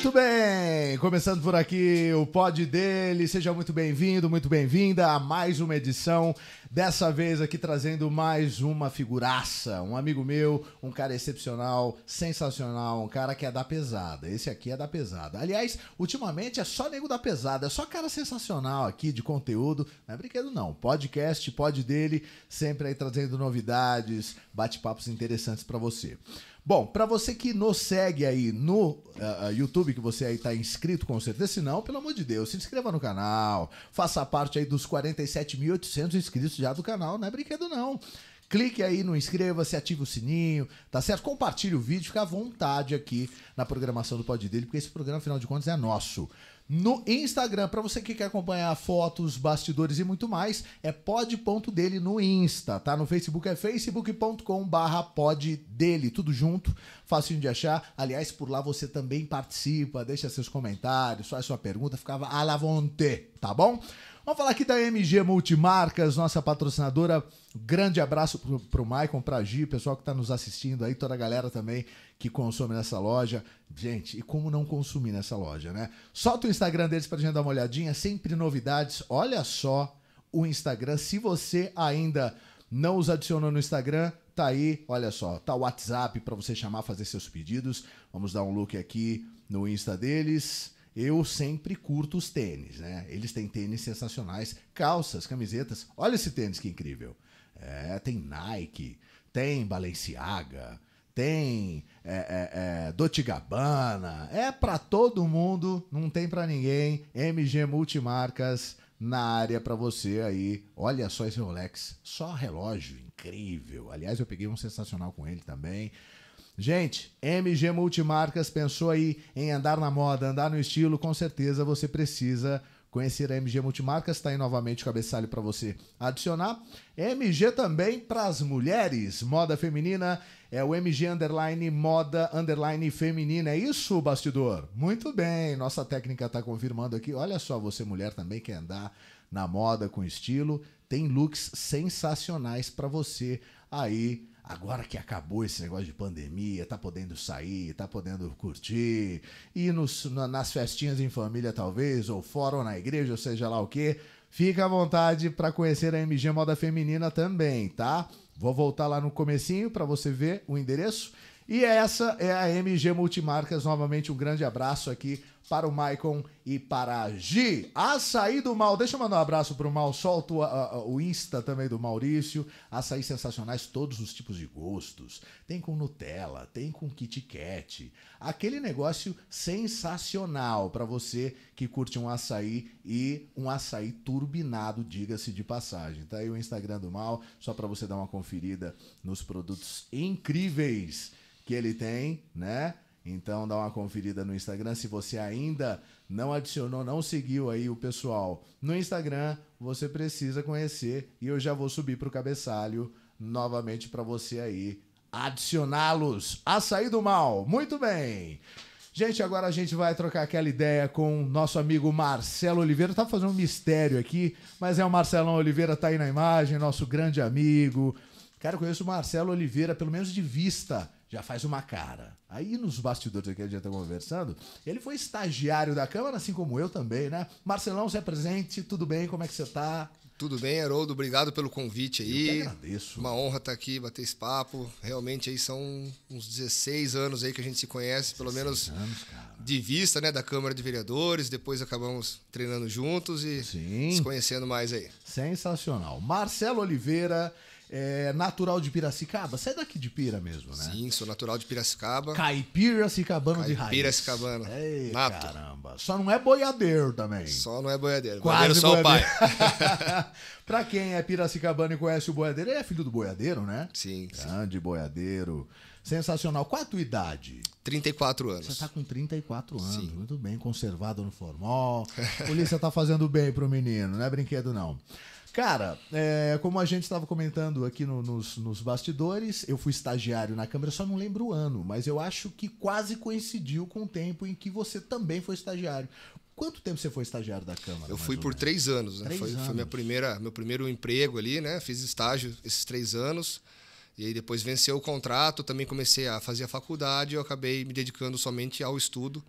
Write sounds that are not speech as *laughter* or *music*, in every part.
Muito bem, começando por aqui o pod dele. Seja muito bem-vindo, muito bem-vinda a mais uma edição. Dessa vez aqui trazendo mais uma figuraça, um amigo meu, um cara excepcional, sensacional, um cara que é da pesada. Esse aqui é da pesada. Aliás, ultimamente é só nego da pesada, é só cara sensacional aqui de conteúdo. Não é brinquedo não. Podcast, pod dele, sempre aí trazendo novidades, bate-papos interessantes para você. Bom, para você que nos segue aí no uh, YouTube, que você aí tá inscrito com certeza, se não, pelo amor de Deus, se inscreva no canal, faça parte aí dos 47.800 inscritos já do canal, não é brinquedo não. Clique aí no inscreva-se, ative o sininho, tá certo? Compartilhe o vídeo, fica à vontade aqui na programação do Pod dele, porque esse programa, afinal de contas, é nosso no Instagram. Para você que quer acompanhar fotos, bastidores e muito mais, é pod.dele no Insta, tá? No Facebook é facebookcom poddele, tudo junto, facinho de achar. Aliás, por lá você também participa, deixa seus comentários, faz sua pergunta, ficava à la vontade, tá bom? Vamos falar aqui da MG Multimarcas, nossa patrocinadora. Grande abraço pro, pro Maicon, pra Gi, pessoal que tá nos assistindo aí, toda a galera também que consome nessa loja. Gente, e como não consumir nessa loja, né? Solta o Instagram deles pra gente dar uma olhadinha, sempre novidades. Olha só o Instagram. Se você ainda não os adicionou no Instagram, tá aí, olha só, tá o WhatsApp para você chamar, fazer seus pedidos. Vamos dar um look aqui no Insta deles. Eu sempre curto os tênis, né? Eles têm tênis sensacionais, calças, camisetas. Olha esse tênis que incrível. É, tem Nike, tem Balenciaga, tem é, é, é, Dolce Gabbana, é para todo mundo, não tem para ninguém. MG Multimarcas na área para você aí. Olha só esse Rolex, só relógio incrível. Aliás, eu peguei um sensacional com ele também. Gente, MG Multimarcas pensou aí em andar na moda, andar no estilo, com certeza você precisa conhecer a MG Multimarcas, está aí novamente o cabeçalho para você adicionar. MG também para as mulheres, moda feminina, é o MG underline moda underline feminina, é isso, bastidor? Muito bem, nossa técnica está confirmando aqui. Olha só, você mulher também quer andar na moda com estilo, tem looks sensacionais para você aí Agora que acabou esse negócio de pandemia, tá podendo sair, tá podendo curtir, ir nos, nas festinhas em família, talvez, ou fora, ou na igreja, ou seja lá o que, fica à vontade para conhecer a MG Moda Feminina também, tá? Vou voltar lá no comecinho para você ver o endereço. E é essa é a MG Multimarcas. Novamente, um grande abraço aqui para o Maicon e para a Gi. Açaí do Mal, deixa eu mandar um abraço para o Mal, solta o, Insta também do Maurício. Açaí sensacionais, todos os tipos de gostos. Tem com Nutella, tem com Kit Kat. Aquele negócio sensacional para você que curte um açaí e um açaí turbinado, diga-se de passagem. Tá aí o Instagram do Mal, só para você dar uma conferida nos produtos incríveis que ele tem, né? Então dá uma conferida no Instagram. Se você ainda não adicionou, não seguiu aí o pessoal no Instagram, você precisa conhecer e eu já vou subir para o cabeçalho novamente para você aí adicioná-los. a sair do mal, muito bem. Gente, agora a gente vai trocar aquela ideia com nosso amigo Marcelo Oliveira. Tá fazendo um mistério aqui, mas é o Marcelão Oliveira, tá aí na imagem, nosso grande amigo. Cara, eu conheço o Marcelo Oliveira, pelo menos de vista já faz uma cara. Aí nos bastidores aqui a gente está conversando, ele foi estagiário da Câmara, assim como eu também, né? Marcelão, é presente tudo bem? Como é que você está? Tudo bem, Haroldo, obrigado pelo convite aí. Eu que agradeço. Uma honra estar tá aqui, bater esse papo. Realmente aí são uns 16 anos aí que a gente se conhece, pelo menos anos, de vista, né, da Câmara de Vereadores, depois acabamos treinando juntos e Sim. se conhecendo mais aí. Sensacional. Marcelo Oliveira, é, natural de Piracicaba? Você é daqui de Pira mesmo, né? Sim, sou natural de Piracicaba. Caipira Cicabano de raiz. Piracicabano. Ei, Nato. caramba. Só não é boiadeiro também. Só não é boiadeiro. Quase boiadeiro só o pai. *laughs* *laughs* pra quem é piracicabano e conhece o boiadeiro, ele é filho do boiadeiro, né? Sim. Grande sim. boiadeiro. Sensacional. Qual a tua idade? 34 anos. Você está com 34 anos. Sim. Muito bem, conservado no formal. Polícia tá fazendo bem pro menino, não é brinquedo não. Cara, é, como a gente estava comentando aqui no, nos, nos, bastidores, eu fui estagiário na Câmara, só não lembro o ano, mas eu acho que quase coincidiu com o tempo em que você também foi estagiário. Quanto tempo você foi estagiário da Câmara? Eu fui por três anos, né? três foi, anos. foi minha primeira, meu primeiro emprego ali, né? Fiz estágio esses três anos. E aí depois venceu o contrato, também comecei a fazer a faculdade, eu acabei me dedicando somente ao estudo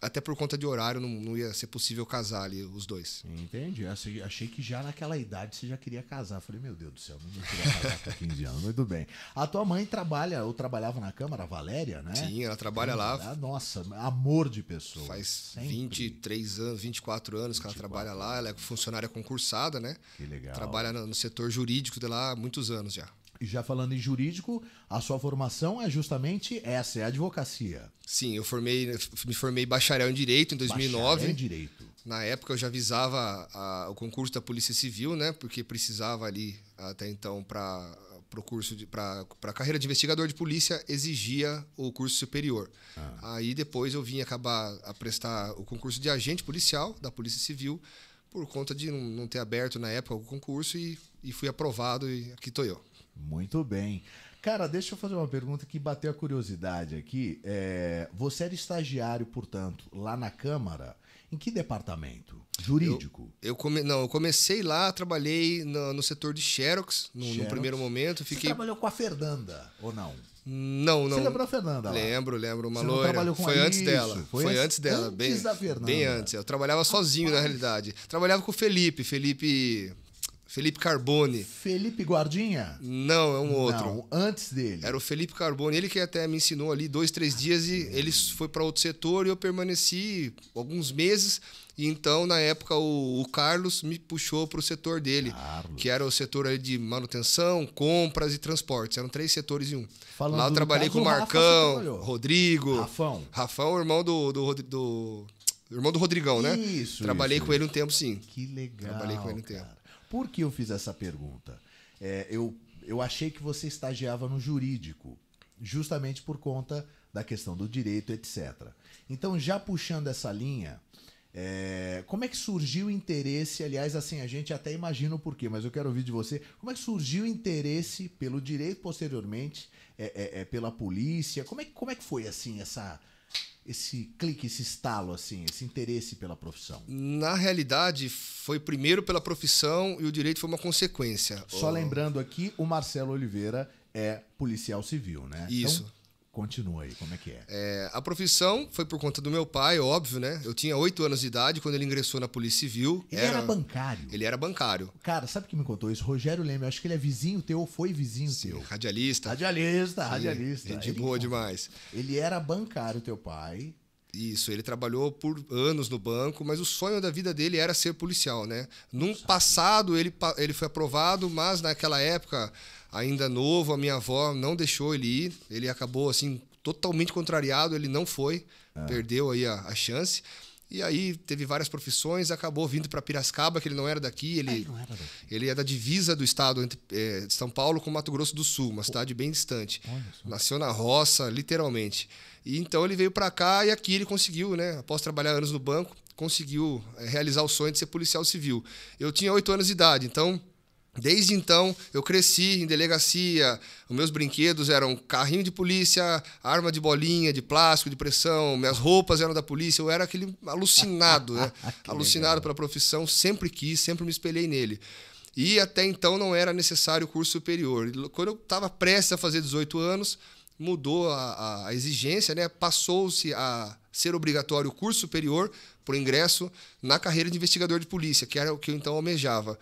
até por conta de horário, não, não, ia ser possível casar ali os dois. Entendi. Eu achei que já naquela idade você já queria casar. Falei, meu Deus do céu, não queria casar com 15 anos. Muito bem. A tua mãe trabalha, ou trabalhava na Câmara, a Valéria, né? Sim, ela trabalha lá. Nossa, amor de pessoa. Faz Sempre. 23 anos, 24 anos 24. que ela trabalha lá. Ela é funcionária concursada, né? Que legal. Trabalha no setor jurídico de lá há muitos anos já. Já falando em jurídico, a sua formação é justamente essa, é a advocacia. Sim, eu formei, me formei bacharel em direito em 2009. Bacharel em direito. Na época eu já visava a, o concurso da Polícia Civil, né? Porque precisava ali até então para pro curso de para carreira de investigador de polícia exigia o curso superior. Ah. Aí depois eu vim acabar a prestar o concurso de agente policial da Polícia Civil por conta de não, não ter aberto na época o concurso e, e fui aprovado e aqui estou eu. Muito bem. Cara, deixa eu fazer uma pergunta que bateu a curiosidade aqui. É, você era estagiário, portanto, lá na Câmara. Em que departamento? Jurídico? Eu, eu come, não, eu comecei lá, trabalhei no, no setor de Xerox, no, Xerox. no primeiro momento. Fiquei... Você trabalhou com a Fernanda, ou não? Não, não. Você lembra da Fernanda? Lá? Lembro, lembro. Uma Você loira. trabalhou com foi antes isso, dela. Foi, antes dela. Antes bem, da Fernanda. Bem antes. Eu trabalhava sozinho, ah, na realidade. Trabalhava com o Felipe. Felipe Felipe Carbone. Felipe Guardinha? Não, é um outro. Não, antes dele. Era o Felipe Carbone, ele que até me ensinou ali dois, três dias e ele foi para outro setor e eu permaneci alguns meses. E então, na época, o, o Carlos me puxou para o setor dele, Carlos. que era o setor ali de manutenção, compras e transportes. Eram três setores em um. Falando Lá eu trabalhei com o Marcão, Rodrigo. Rafão. Rafão, o irmão do, do, do, do irmão do Rodrigão, né? Isso. Trabalhei isso. com ele um tempo, sim. Que legal. Trabalhei com ele um cara. tempo. Por que eu fiz essa pergunta? É, eu, eu achei que você estagiava no jurídico, justamente por conta da questão do direito, etc. Então, já puxando essa linha, é, como é que surgiu o interesse? Aliás, assim, a gente até imagina o porquê, mas eu quero ouvir de você. Como é que surgiu o interesse pelo direito posteriormente, é, é, é pela polícia? Como é, como é que foi assim essa esse clique, esse estalo, assim, esse interesse pela profissão? Na realidade, foi primeiro pela profissão e o direito foi uma consequência. Só oh. lembrando aqui, o Marcelo Oliveira é policial civil, né? Então, Isso. Então, Continua aí, como é que é? é? A profissão foi por conta do meu pai, óbvio, né? Eu tinha oito anos de idade quando ele ingressou na Polícia Civil. Ele era... era, bancário. Ele era bancário. Cara, sabe o que me contou isso? Rogério Leme, acho que ele é vizinho teu ou foi vizinho Sim, teu. Radialista. Radialista, Sim, radialista. De boa demais. Ele era bancário, teu pai. Isso, ele trabalhou por anos no banco, mas o sonho da vida dele era ser policial, né? Num passado ele, ele foi aprovado, mas naquela época ainda novo, a minha avó não deixou ele ir. Ele acabou assim totalmente contrariado, ele não foi, ah. perdeu aí a, a, chance. E aí teve várias profissões, acabou vindo para Piracicaba, que ele não era daqui, ele, ah, era daqui. ele é da divisa do estado entre, é, de São Paulo com Mato Grosso do Sul, uma cidade bem distante. Nasceu na roça, literalmente. E então ele veio para cá e aqui ele conseguiu, né? Após trabalhar anos no banco, conseguiu é, realizar o sonho de ser policial civil. Eu tinha oito anos de idade, então Desde então, eu cresci em delegacia. Os meus brinquedos eram carrinho de polícia, arma de bolinha, de plástico, de pressão. Minhas roupas eram da polícia. Eu era aquele alucinado, né? *laughs* alucinado legal. pela profissão. Sempre quis, sempre me espelhei nele. E até então não era necessário o curso superior. Quando eu estava prestes a fazer 18 anos, mudou a, a exigência, né? passou-se a ser obrigatório o curso superior para o ingresso na carreira de investigador de polícia, que era o que eu então almejava.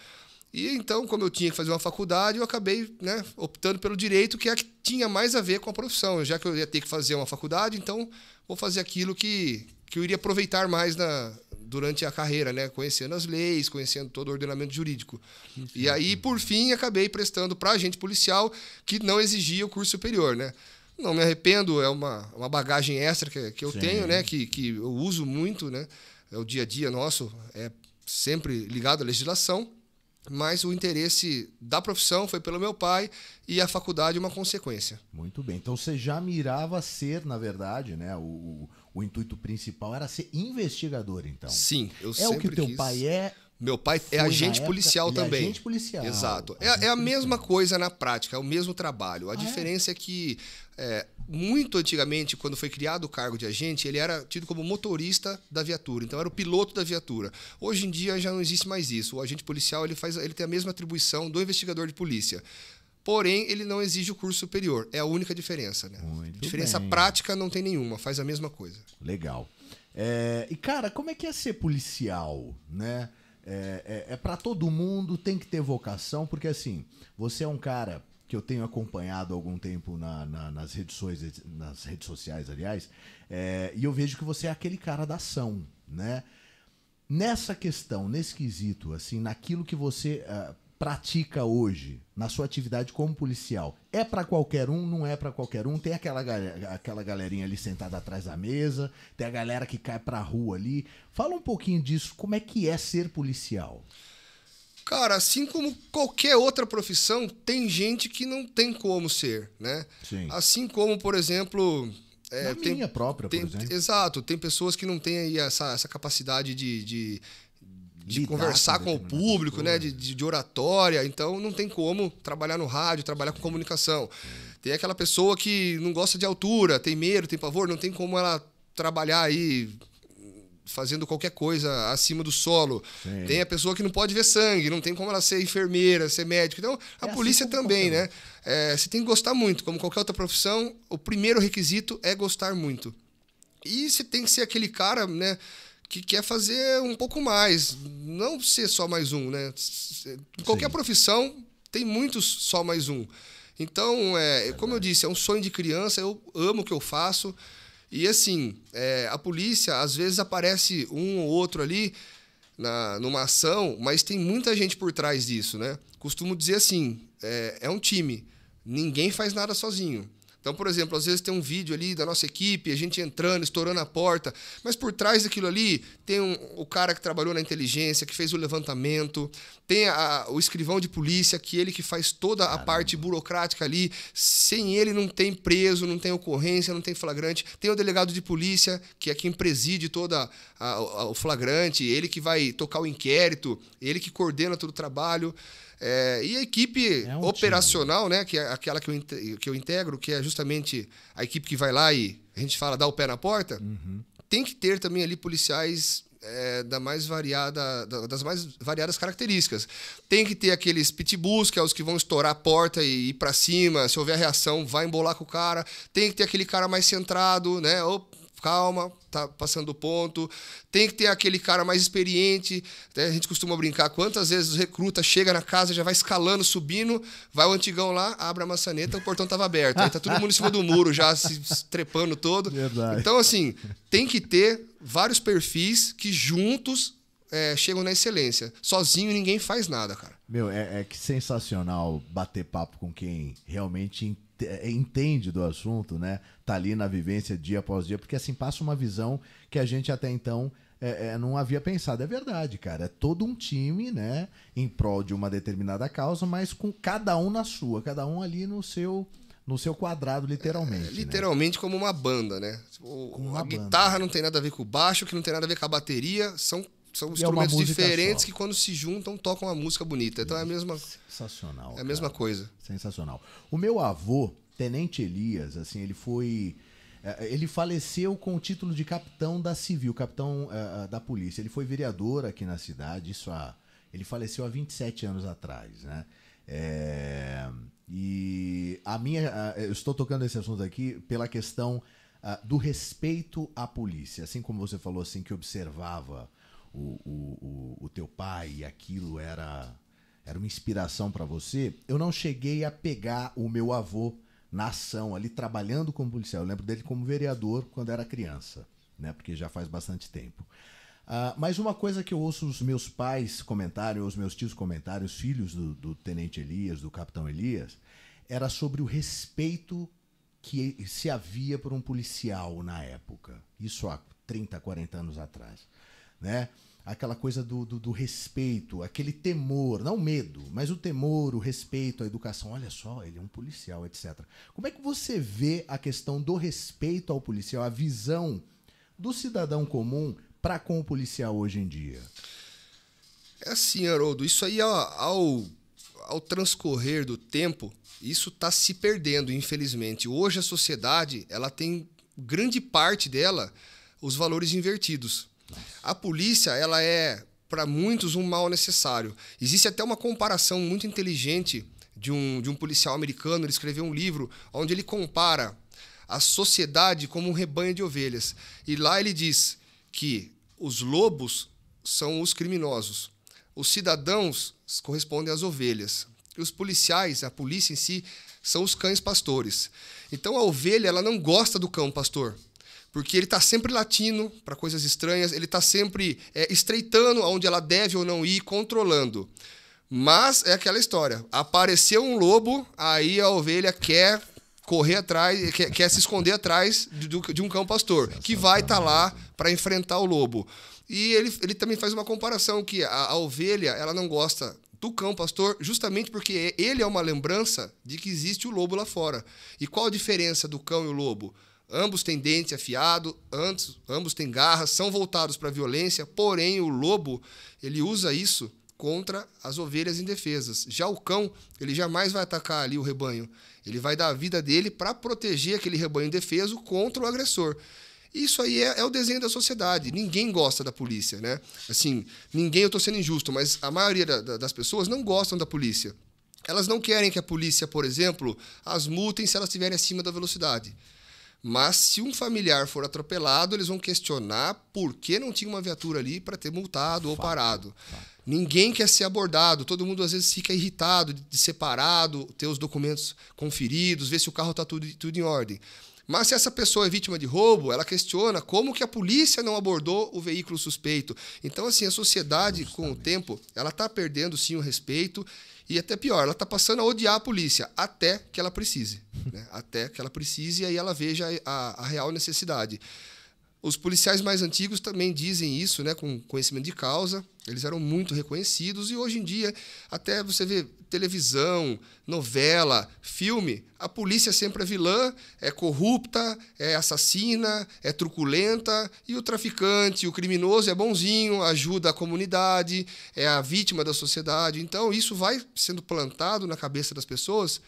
E então, como eu tinha que fazer uma faculdade, eu acabei né, optando pelo direito, que é a que tinha mais a ver com a profissão. Já que eu ia ter que fazer uma faculdade, então vou fazer aquilo que, que eu iria aproveitar mais na, durante a carreira, né? conhecendo as leis, conhecendo todo o ordenamento jurídico. E aí, por fim, acabei prestando para agente policial, que não exigia o curso superior. Né? Não me arrependo, é uma, uma bagagem extra que, que eu Sim. tenho, né? que, que eu uso muito, né? é o dia a dia nosso, é sempre ligado à legislação mas o interesse da profissão foi pelo meu pai e a faculdade uma consequência. Muito bem. Então você já mirava ser, na verdade, né? O, o, o intuito principal era ser investigador, então. Sim, eu é sempre É o que teu quis. pai é. Meu pai é agente época, policial também. Agente policial. Exato. É, agente é, é, a mesma policial. coisa na prática, é o mesmo trabalho. A ah, é? diferença é? é que é, muito antigamente, quando foi criado o cargo de agente, ele era tido como motorista da viatura, então era o piloto da viatura. Hoje em dia já não existe mais isso. O agente policial ele faz, ele tem a mesma atribuição do investigador de polícia. Porém, ele não exige o curso superior. É a única diferença, né? diferença bem. prática não tem nenhuma, faz a mesma coisa. Legal. É, e cara, como é que é ser policial, né? É, é, é para todo mundo, tem que ter vocação, porque assim, você é um cara que eu tenho acompanhado há algum tempo na, na, nas, redes, nas redes sociais, aliás, é, e eu vejo que você é aquele cara da ação, né? Nessa questão, nesse quesito, assim, naquilo que você uh, pratica hoje, na sua atividade como policial, é para qualquer um, não é para qualquer um? Tem aquela, aquela galerinha ali sentada atrás da mesa, tem a galera que cai pra rua ali. Fala um pouquinho disso, como é que é ser policial? Cara, assim como qualquer outra profissão, tem gente que não tem como ser, né? Sim. Assim como, por exemplo. É, tem, minha própria, tem, por exemplo. Exato, tem pessoas que não têm aí essa, essa capacidade de, de de conversar com, o público, né? De, de, de, oratória. Então não tem como trabalhar no rádio, trabalhar com comunicação. Tem aquela pessoa que não gosta de altura, tem medo, tem pavor, não tem como ela trabalhar aí fazendo qualquer coisa acima do solo. Sim. Tem a pessoa que não pode ver sangue, não tem como ela ser enfermeira, ser médico. Então, a é assim polícia também, né? né? É, você tem que gostar muito. Como qualquer outra profissão, o primeiro requisito é gostar muito. E você tem que ser aquele cara, né? Que quer fazer um pouco mais, não ser só mais um, né? Qualquer Sim. profissão tem muitos só mais um. Então, é, como eu disse, é um sonho de criança, eu amo o que eu faço. E assim, é, a polícia, às vezes aparece um ou outro ali na, numa ação, mas tem muita gente por trás disso, né? Costumo dizer assim: é, é um time, ninguém faz nada sozinho. Então, por exemplo, às vezes tem um vídeo ali da nossa equipe, a gente entrando, estourando a porta, mas por trás daquilo ali tem um, o cara que trabalhou na inteligência, que fez o levantamento, tem a, o escrivão de polícia, que é ele que faz toda a Caramba. parte burocrática ali. Sem ele não tem preso, não tem ocorrência, não tem flagrante. Tem o delegado de polícia, que é quem preside toda o flagrante, ele que vai tocar o inquérito, ele que coordena todo o trabalho. É, e a equipe é um operacional, time. né, que é aquela que eu, que eu integro, que é justamente a equipe que vai lá e a gente fala dá o pé na porta, uhum. tem que ter também ali policiais é, da mais variada, das mais variadas características. Tem que ter aqueles pitbulls, que é os que vão estourar a porta e ir para cima, se houver reação, vai embolar com o cara. Tem que ter aquele cara mais centrado, né? Ou calma, tá passando o ponto. Tem que ter aquele cara mais experiente. Né? A gente costuma brincar quantas vezes o recruta chega na casa, já vai escalando, subindo, vai o antigão lá, abre a maçaneta, o portão tava aberto. Aí tá todo mundo em cima do muro, já se trepando todo. Verdade. Então, assim, tem que ter vários perfis que juntos é, chegam na excelência. Sozinho ninguém faz nada, cara. Meu, é, é que sensacional bater papo com quem realmente é, entende do assunto, né? Tá ali na vivência dia após dia, porque assim passa uma visão que a gente até então é, é, não havia pensado. É verdade, cara. É todo um time, né? Em prol de uma determinada causa, mas com cada um na sua, cada um ali no seu no seu quadrado, literalmente. É, né? literalmente né? como uma banda, né? Tipo, a banda. guitarra não tem nada a ver com o baixo, que não tem nada a ver com a bateria, são são é instrumentos é diferentes só. que quando se juntam tocam uma música bonita. Então é a mesma. Sensacional. É a mesma cara. coisa. Sensacional. O meu avô, Tenente Elias, assim, ele foi. É, ele faleceu com o título de capitão da civil, capitão uh, da polícia. Ele foi vereador aqui na cidade, isso há, ele faleceu há 27 anos atrás, né? É, e a minha, eu estou tocando esse assunto aqui pela questão uh, do respeito à polícia, assim como você falou assim que observava o, o, o, teu pai e aquilo era, era uma inspiração para você, eu não cheguei a pegar o meu avô na ação ali trabalhando como policial. Eu lembro dele como vereador quando era criança, né? Porque já faz bastante tempo. Uh, mas uma coisa que eu ouço os meus pais comentarem, os meus tios os filhos do, do Tenente Elias, do Capitão Elias, era sobre o respeito que se havia por um policial na época. Isso há 30, 40 anos atrás né? Aquela coisa do, do, do respeito, aquele temor, não medo, mas o temor, o respeito, a educação. Olha só, ele é um policial, etc. Como é que você vê a questão do respeito ao policial, a visão do cidadão comum para com o policial hoje em dia? É assim, Haroldo, isso aí ao, ao transcorrer do tempo, isso está se perdendo, infelizmente. Hoje a sociedade, ela tem grande parte dela os valores invertidos. A polícia, ela é para muitos um mal necessário. Existe até uma comparação muito inteligente de um, de um policial americano, ele escreveu um livro onde ele compara a sociedade como um rebanho de ovelhas. E lá ele diz que os lobos são os criminosos, os cidadãos correspondem às ovelhas, e os policiais, a polícia em si, são os cães pastores. Então a ovelha ela não gosta do cão pastor. Porque ele está sempre latindo para coisas estranhas, ele está sempre é, estreitando aonde ela deve ou não ir, controlando. Mas é aquela história: apareceu um lobo, aí a ovelha quer correr atrás, quer, quer se esconder atrás de, de um cão pastor, que vai estar tá lá para enfrentar o lobo. E ele, ele também faz uma comparação que a, a ovelha ela não gosta do cão pastor, justamente porque é, ele é uma lembrança de que existe o lobo lá fora. E qual a diferença do cão e o lobo? Ambos têm dente afiado, ambos, ambos têm garras, são voltados para a violência, porém o lobo ele usa isso contra as ovelhas indefesas. Já o cão, ele jamais vai atacar ali o rebanho. Ele vai dar a vida dele para proteger aquele rebanho indefeso contra o agressor. Isso aí é, é, o desenho da sociedade. Ninguém gosta da polícia, né? Assim, ninguém, eu estou sendo injusto, mas a maioria da, da, das pessoas não gostam da polícia. Elas não querem que a polícia, por exemplo, as multem se elas estiverem acima da velocidade. Mas se um familiar for atropelado, eles vão questionar por que não tinha uma viatura ali para ter multado ou parado. Ninguém quer ser abordado, todo mundo às vezes fica irritado de ser parado, ter os documentos conferidos, ver se o carro está tudo, tudo em ordem. Mas se essa pessoa é vítima de roubo, ela questiona como que a polícia não abordou o veículo suspeito. Então, assim, a sociedade, Justamente. com o tempo, ela está perdendo sim o respeito e até pior, ela está passando a odiar a polícia até que ela precise. *laughs* Né? Até que ela precise e aí ela veja a, a real necessidade. Os policiais mais antigos também dizem isso, né, com conhecimento de causa. Eles eram muito reconhecidos e hoje em dia até você vê televisão, novela, filme, a polícia é sempre é vilã, é corrupta, é assassina, é truculenta, e o traficante, o criminoso é bonzinho, ajuda a comunidade, é a vítima da sociedade. Então, isso vai sendo plantado na cabeça das pessoas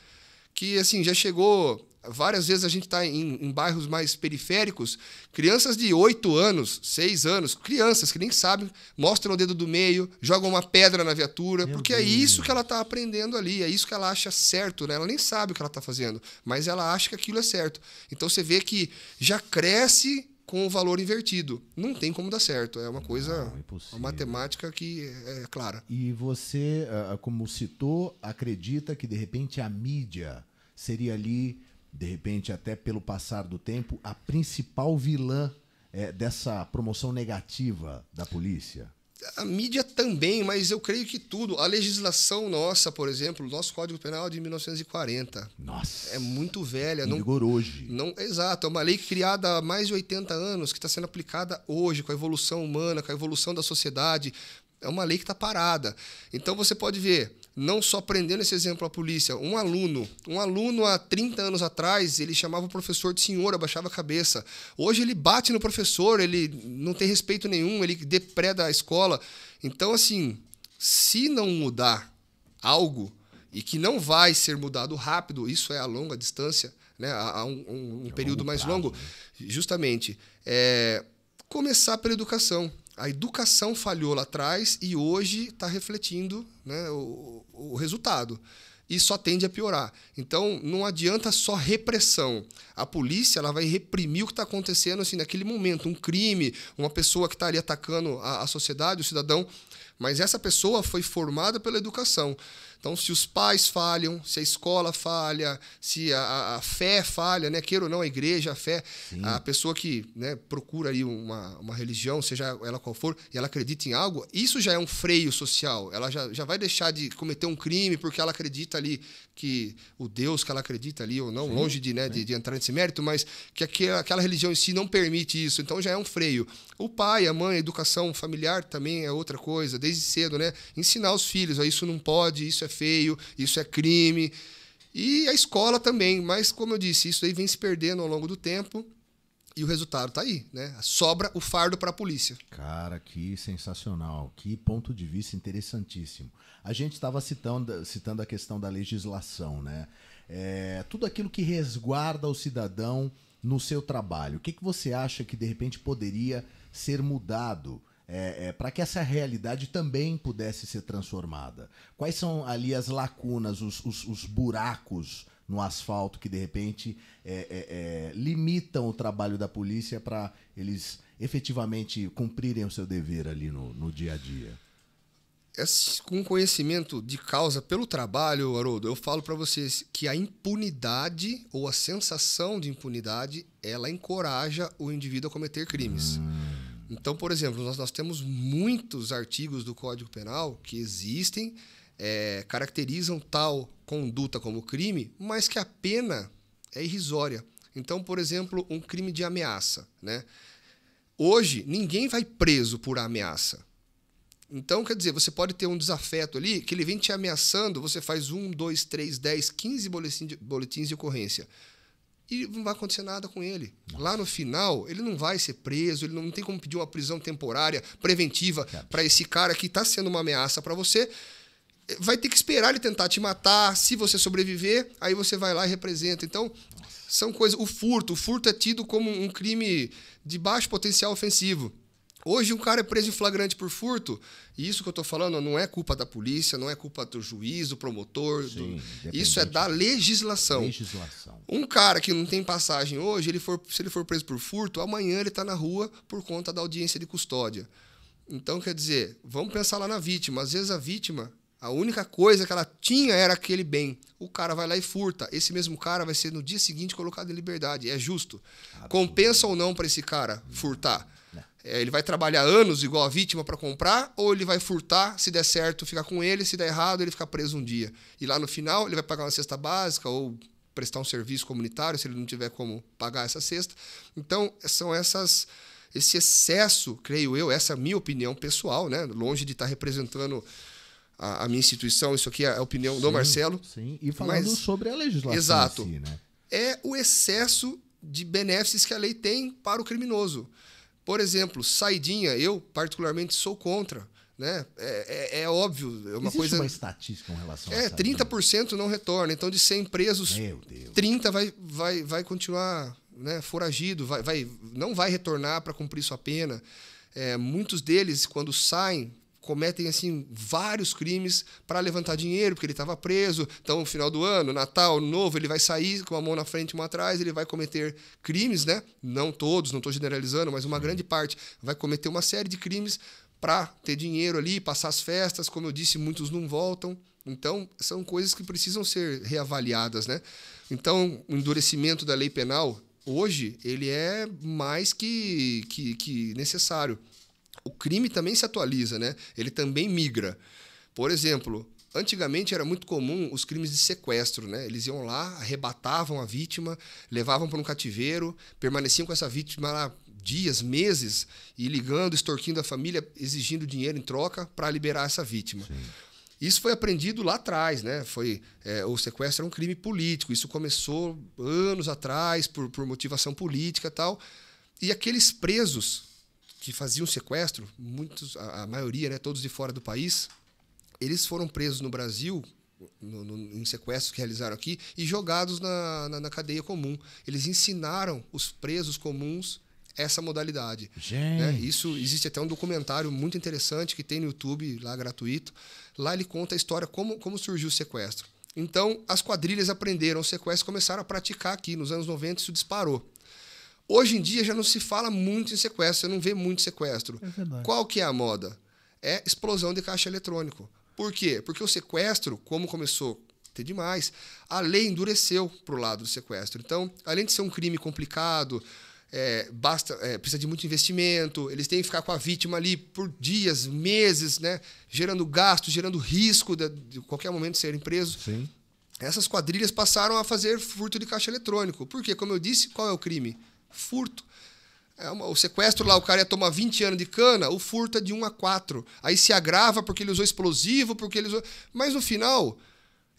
que assim já chegou várias vezes a gente está em, em, bairros mais periféricos, crianças de 8 anos, 6 anos, crianças que nem sabem, mostram o dedo do meio, jogam uma pedra na viatura, Meu porque é Deus. é isso que ela está aprendendo ali, é isso que ela acha certo, né? Ela nem sabe o que ela está fazendo, mas ela acha que aquilo é certo. Então você vê que já cresce com o valor invertido. Não tem como dar certo. É uma coisa, Não, é uma matemática que é, é clara. E você, ah, ah, como citou, acredita que de repente a mídia seria ali de repente, até pelo passar do tempo, a principal vilã é, dessa promoção negativa da polícia? A mídia também, mas eu creio que tudo. A legislação nossa, por exemplo, o nosso Código Penal é de 1940. Nossa. É muito velha. Em não, vigor hoje. Não, exato. É uma lei criada há mais de 80 anos, que está sendo aplicada hoje, com a evolução humana, com a evolução da sociedade. É uma lei que está parada. Então você pode ver, não só prendendo esse exemplo à polícia, um aluno, um aluno há 30 anos atrás, ele chamava o professor de senhor, abaixava a cabeça. Hoje ele bate no professor, ele não tem respeito nenhum, ele depreda a escola. Então, assim, se não mudar algo e que não vai ser mudado rápido, isso é a longa distância, né, a, um, um, um é período mais longo, né? justamente, é começar pela educação. A educação falhou lá atrás e hoje está refletindo né, o, o resultado. E só tende a piorar. Então, não adianta só repressão. A polícia ela vai reprimir o que está acontecendo assim, naquele momento, um crime, uma pessoa que está ali atacando a, a sociedade, o cidadão. Mas essa pessoa foi formada pela educação. Então, se os pais falham, se a escola falha, se a, a fé falha, né? Queira ou não, a igreja, a fé, Sim. a pessoa que né, procura aí uma, uma religião, seja ela qual for, e ela acredita em algo, isso já é um freio social. Ela já, já vai deixar de cometer um crime porque ela acredita ali que o Deus que ela acredita ali, ou não, Sim. longe de, né, de, de entrar nesse mérito, mas que aquela, aquela religião em si não permite isso. Então, já é um freio. O pai, a mãe, a educação familiar também é outra coisa, desde cedo, né? Ensinar os filhos, ó, isso não pode, isso é feio, isso é crime. E a escola também, mas como eu disse, isso aí vem se perdendo ao longo do tempo e o resultado tá aí, né? Sobra o fardo para a polícia. Cara, que sensacional, que ponto de vista interessantíssimo. A gente estava citando, citando a questão da legislação, né? É, tudo aquilo que resguarda o cidadão no seu trabalho. O que, que você acha que de repente poderia ser mudado? É, é, para que essa realidade também pudesse ser transformada? Quais são ali as lacunas, os, os, os buracos no asfalto que de repente é, é, é limitam o trabalho da polícia para eles efetivamente cumprirem o seu dever ali no, no dia a dia? É com conhecimento de causa pelo trabalho, Haroldo, eu falo para vocês que a impunidade ou a sensação de impunidade ela encoraja o indivíduo a cometer crimes. Hum. Então, por exemplo, nós, nós temos muitos artigos do Código Penal que existem, é, caracterizam tal conduta como crime, mas que a pena é irrisória. Então, por exemplo, um crime de ameaça. Né? Hoje, ninguém vai preso por ameaça. Então, quer dizer, você pode ter um desafeto ali, que ele vem te ameaçando, você faz um, dois, três, dez, quinze boletins de, boletins de ocorrência e não vai acontecer nada com ele. Nossa. Lá no final, ele não vai ser preso, ele não tem como pedir uma prisão temporária, preventiva, para esse cara que está sendo uma ameaça para você. Vai ter que esperar ele tentar te matar. Se você sobreviver, aí você vai lá e representa. Então, Nossa. são coisas. O furto. O furto é tido como um crime de baixo potencial ofensivo. Hoje um cara é preso em flagrante por furto, e isso que eu estou falando não é culpa da polícia, não é culpa do juiz, do promotor. Sim, do... Isso é da legislação. legislação. Um cara que não tem passagem hoje, ele for, se ele for preso por furto, amanhã ele está na rua por conta da audiência de custódia. Então, quer dizer, vamos pensar lá na vítima. Às vezes a vítima, a única coisa que ela tinha era aquele bem. O cara vai lá e furta. Esse mesmo cara vai ser no dia seguinte colocado em liberdade. É justo. Compensa ou não para esse cara furtar? É, ele vai trabalhar anos igual a vítima para comprar, ou ele vai furtar, se der certo, ficar com ele, se der errado, ele fica preso um dia. E lá no final, ele vai pagar uma cesta básica ou prestar um serviço comunitário, se ele não tiver como pagar essa cesta. Então, são essas esse excesso, creio eu, essa é a minha opinião pessoal, né? Longe de estar representando a, a minha instituição, isso aqui é a opinião sim, do Marcelo. Sim, e falando mas, sobre a legislação. Exato. Si, né? É o excesso de benefícios que a lei tem para o criminoso. Por exemplo, saidinha, eu particularmente sou contra. Né? É, é, é óbvio, é uma Existe coisa. uma estatística em relação É, a 30% não retorna. Então, de 100 presos, 30 vai, vai, vai continuar né, foragido, vai, vai, não vai retornar para cumprir sua pena. É, muitos deles, quando saem, cometem assim vários crimes para levantar dinheiro, porque ele estava preso. Então, no final do ano, Natal, Novo, ele vai sair com a mão na frente e uma atrás, ele vai cometer crimes, né? Não todos, não estou generalizando, mas uma grande parte vai cometer uma série de crimes para ter dinheiro ali, passar as festas, como eu disse, muitos não voltam. Então, são coisas que precisam ser reavaliadas, né? Então, o endurecimento da lei penal hoje, ele é mais que, que, que necessário o crime também se atualiza, né? Ele também migra. Por exemplo, antigamente era muito comum os crimes de sequestro, né? Eles iam lá, arrebatavam a vítima, levavam para um cativeiro, permaneciam com essa vítima lá dias, meses, e ligando, extorquindo a família, exigindo dinheiro em troca para liberar essa vítima. Sim. Isso foi aprendido lá atrás, né? Foi, é, o sequestro é um crime político. Isso começou anos atrás, por, por motivação política e tal. E aqueles presos que faziam sequestro, muitos, a, a, maioria, né, todos de fora do país, eles foram presos no Brasil no, no, em sequestros que realizaram aqui e jogados na, na, na, cadeia comum. Eles ensinaram os presos comuns essa modalidade. Né. Gente. Né? Isso existe até um documentário muito interessante que tem no YouTube lá gratuito. Lá ele conta a história como como surgiu o sequestro. Então, as quadrilhas aprenderam o sequestro e começaram a praticar aqui. Nos anos 90, isso disparou. Hoje em dia já não se fala muito em sequestro, você não vê muito sequestro. É Qual que é a moda? É explosão de caixa eletrônico. Por quê? Porque o sequestro, como começou ter demais, a lei endureceu para o lado do sequestro. Então, além de ser um crime complicado, é, basta é, precisa de muito investimento, eles têm que ficar com a vítima ali por dias, meses, né? gerando gasto, gerando risco de, de qualquer momento serem presos. Sim. Essas quadrilhas passaram a fazer furto de caixa eletrônico. Por quê? Como eu disse, qual é o crime? furto. É uma, o sequestro lá, o cara ia tomar 20 anos de cana, o furto é de 1 a 4. Aí se agrava porque ele usou explosivo, porque ele usou. Mas no final,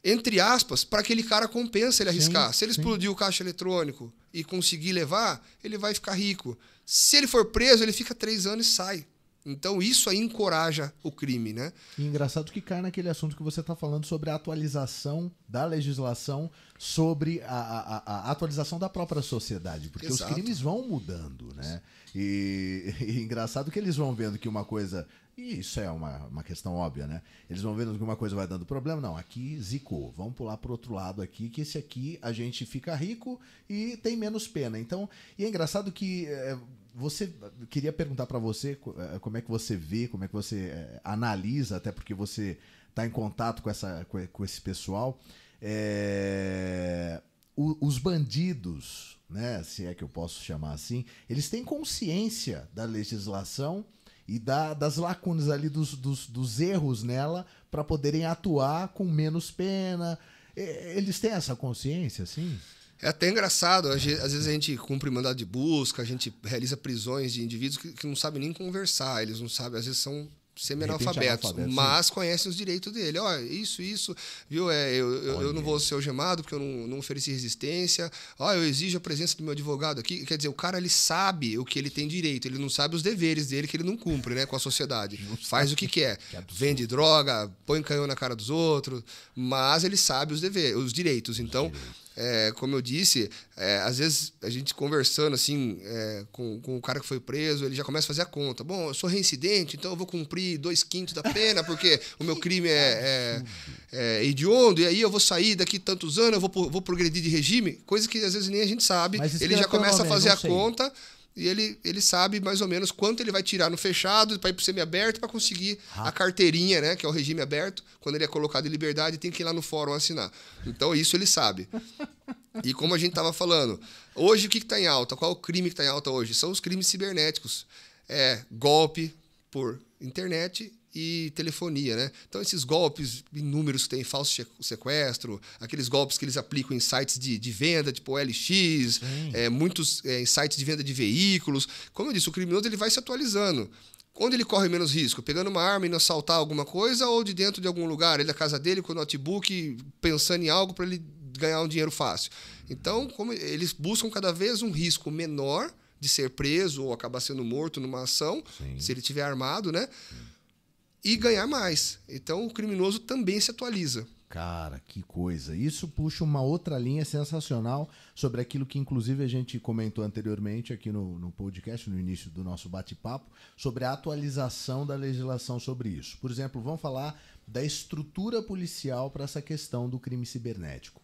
entre aspas, para aquele cara compensa ele arriscar. Sim, se ele sim. explodir o caixa eletrônico e conseguir levar, ele vai ficar rico. Se ele for preso, ele fica três anos e sai. Então isso aí encoraja o crime, né? E engraçado que cai naquele assunto que você está falando sobre a atualização da legislação, sobre a, a, a atualização da própria sociedade, porque Exato. os crimes vão mudando, né? E, *laughs* e engraçado que eles vão vendo que uma coisa e isso é uma, uma questão óbvia, né? Eles vão vendo que uma coisa vai dando problema. Não, aqui zicou. Vamos pular para outro lado aqui, que esse aqui a gente fica rico e tem menos pena. Então, e é engraçado que é, você queria perguntar para você eh, como é que você vê, como é que você eh, analisa, até porque você está em contato com, essa, com esse pessoal. É, os bandidos, né, se é que eu posso chamar assim, eles têm consciência da legislação e da, das lacunas ali, dos, dos, dos erros nela, para poderem atuar com menos pena. Eles têm essa consciência, sim? É até engraçado, às vezes a gente cumpre mandado de busca, a gente realiza prisões de indivíduos que, que não sabem nem conversar, eles não sabem, às vezes são semi-analfabetos, é mas sim. conhecem os direitos dele. Ó, oh, isso, isso, viu? É, eu, eu, eu, não vou ser algemado porque eu não, não ofereci resistência. Ó, oh, eu exijo a presença do meu advogado aqui. Quer dizer, o cara ele sabe o que ele tem direito, ele não sabe os deveres dele que ele não cumpre, né, com a sociedade. Faz o que quer, vende droga, põe canhão na cara dos outros, mas ele sabe os deveres, os direitos. Então, é, como eu disse, é, às vezes a gente conversando assim é, com, com o cara que foi preso, ele já começa a fazer a conta. Bom, eu sou reincidente, então eu vou cumprir dois quintos da pena, porque o meu crime é, é, é hediondo, e aí eu vou sair daqui tantos anos, eu vou, vou progredir de regime, coisa que às vezes nem a gente sabe. Ele já começa a fazer a conta e ele, ele sabe mais ou menos quanto ele vai tirar no fechado para ir para o semiaberto para conseguir ah. a carteirinha, né? Que é o regime aberto. Quando ele é colocado em liberdade, tem que ir lá no fórum assinar. Então, isso ele sabe. *laughs* E como a gente estava falando, hoje o que está em alta? Qual o crime que está em alta hoje? São os crimes cibernéticos. É golpe por internet e telefonia, né? Então esses golpes inúmeros que tem falso sequestro, aqueles golpes que eles aplicam em sites de, de venda, tipo OLX, é, muitos é, em sites de venda de veículos. Como eu disse, o criminoso ele vai se atualizando. Onde ele corre menos risco? Pegando uma arma e assaltar alguma coisa ou de dentro de algum lugar, ele na é casa dele com o notebook, pensando em algo para ele ganhar um dinheiro fácil. Então, como eles buscam cada vez um risco menor de ser preso ou acabar sendo morto numa ação, Sim. se ele tiver armado, né? Sim e ganhar mais. Então o criminoso também se atualiza. Cara, que coisa. Isso puxa uma outra linha sensacional sobre aquilo que, inclusive, a gente comentou anteriormente aqui no, no podcast, no início do nosso bate-papo, sobre a atualização da legislação sobre isso. Por exemplo, vamos falar da estrutura policial para essa questão do crime cibernético.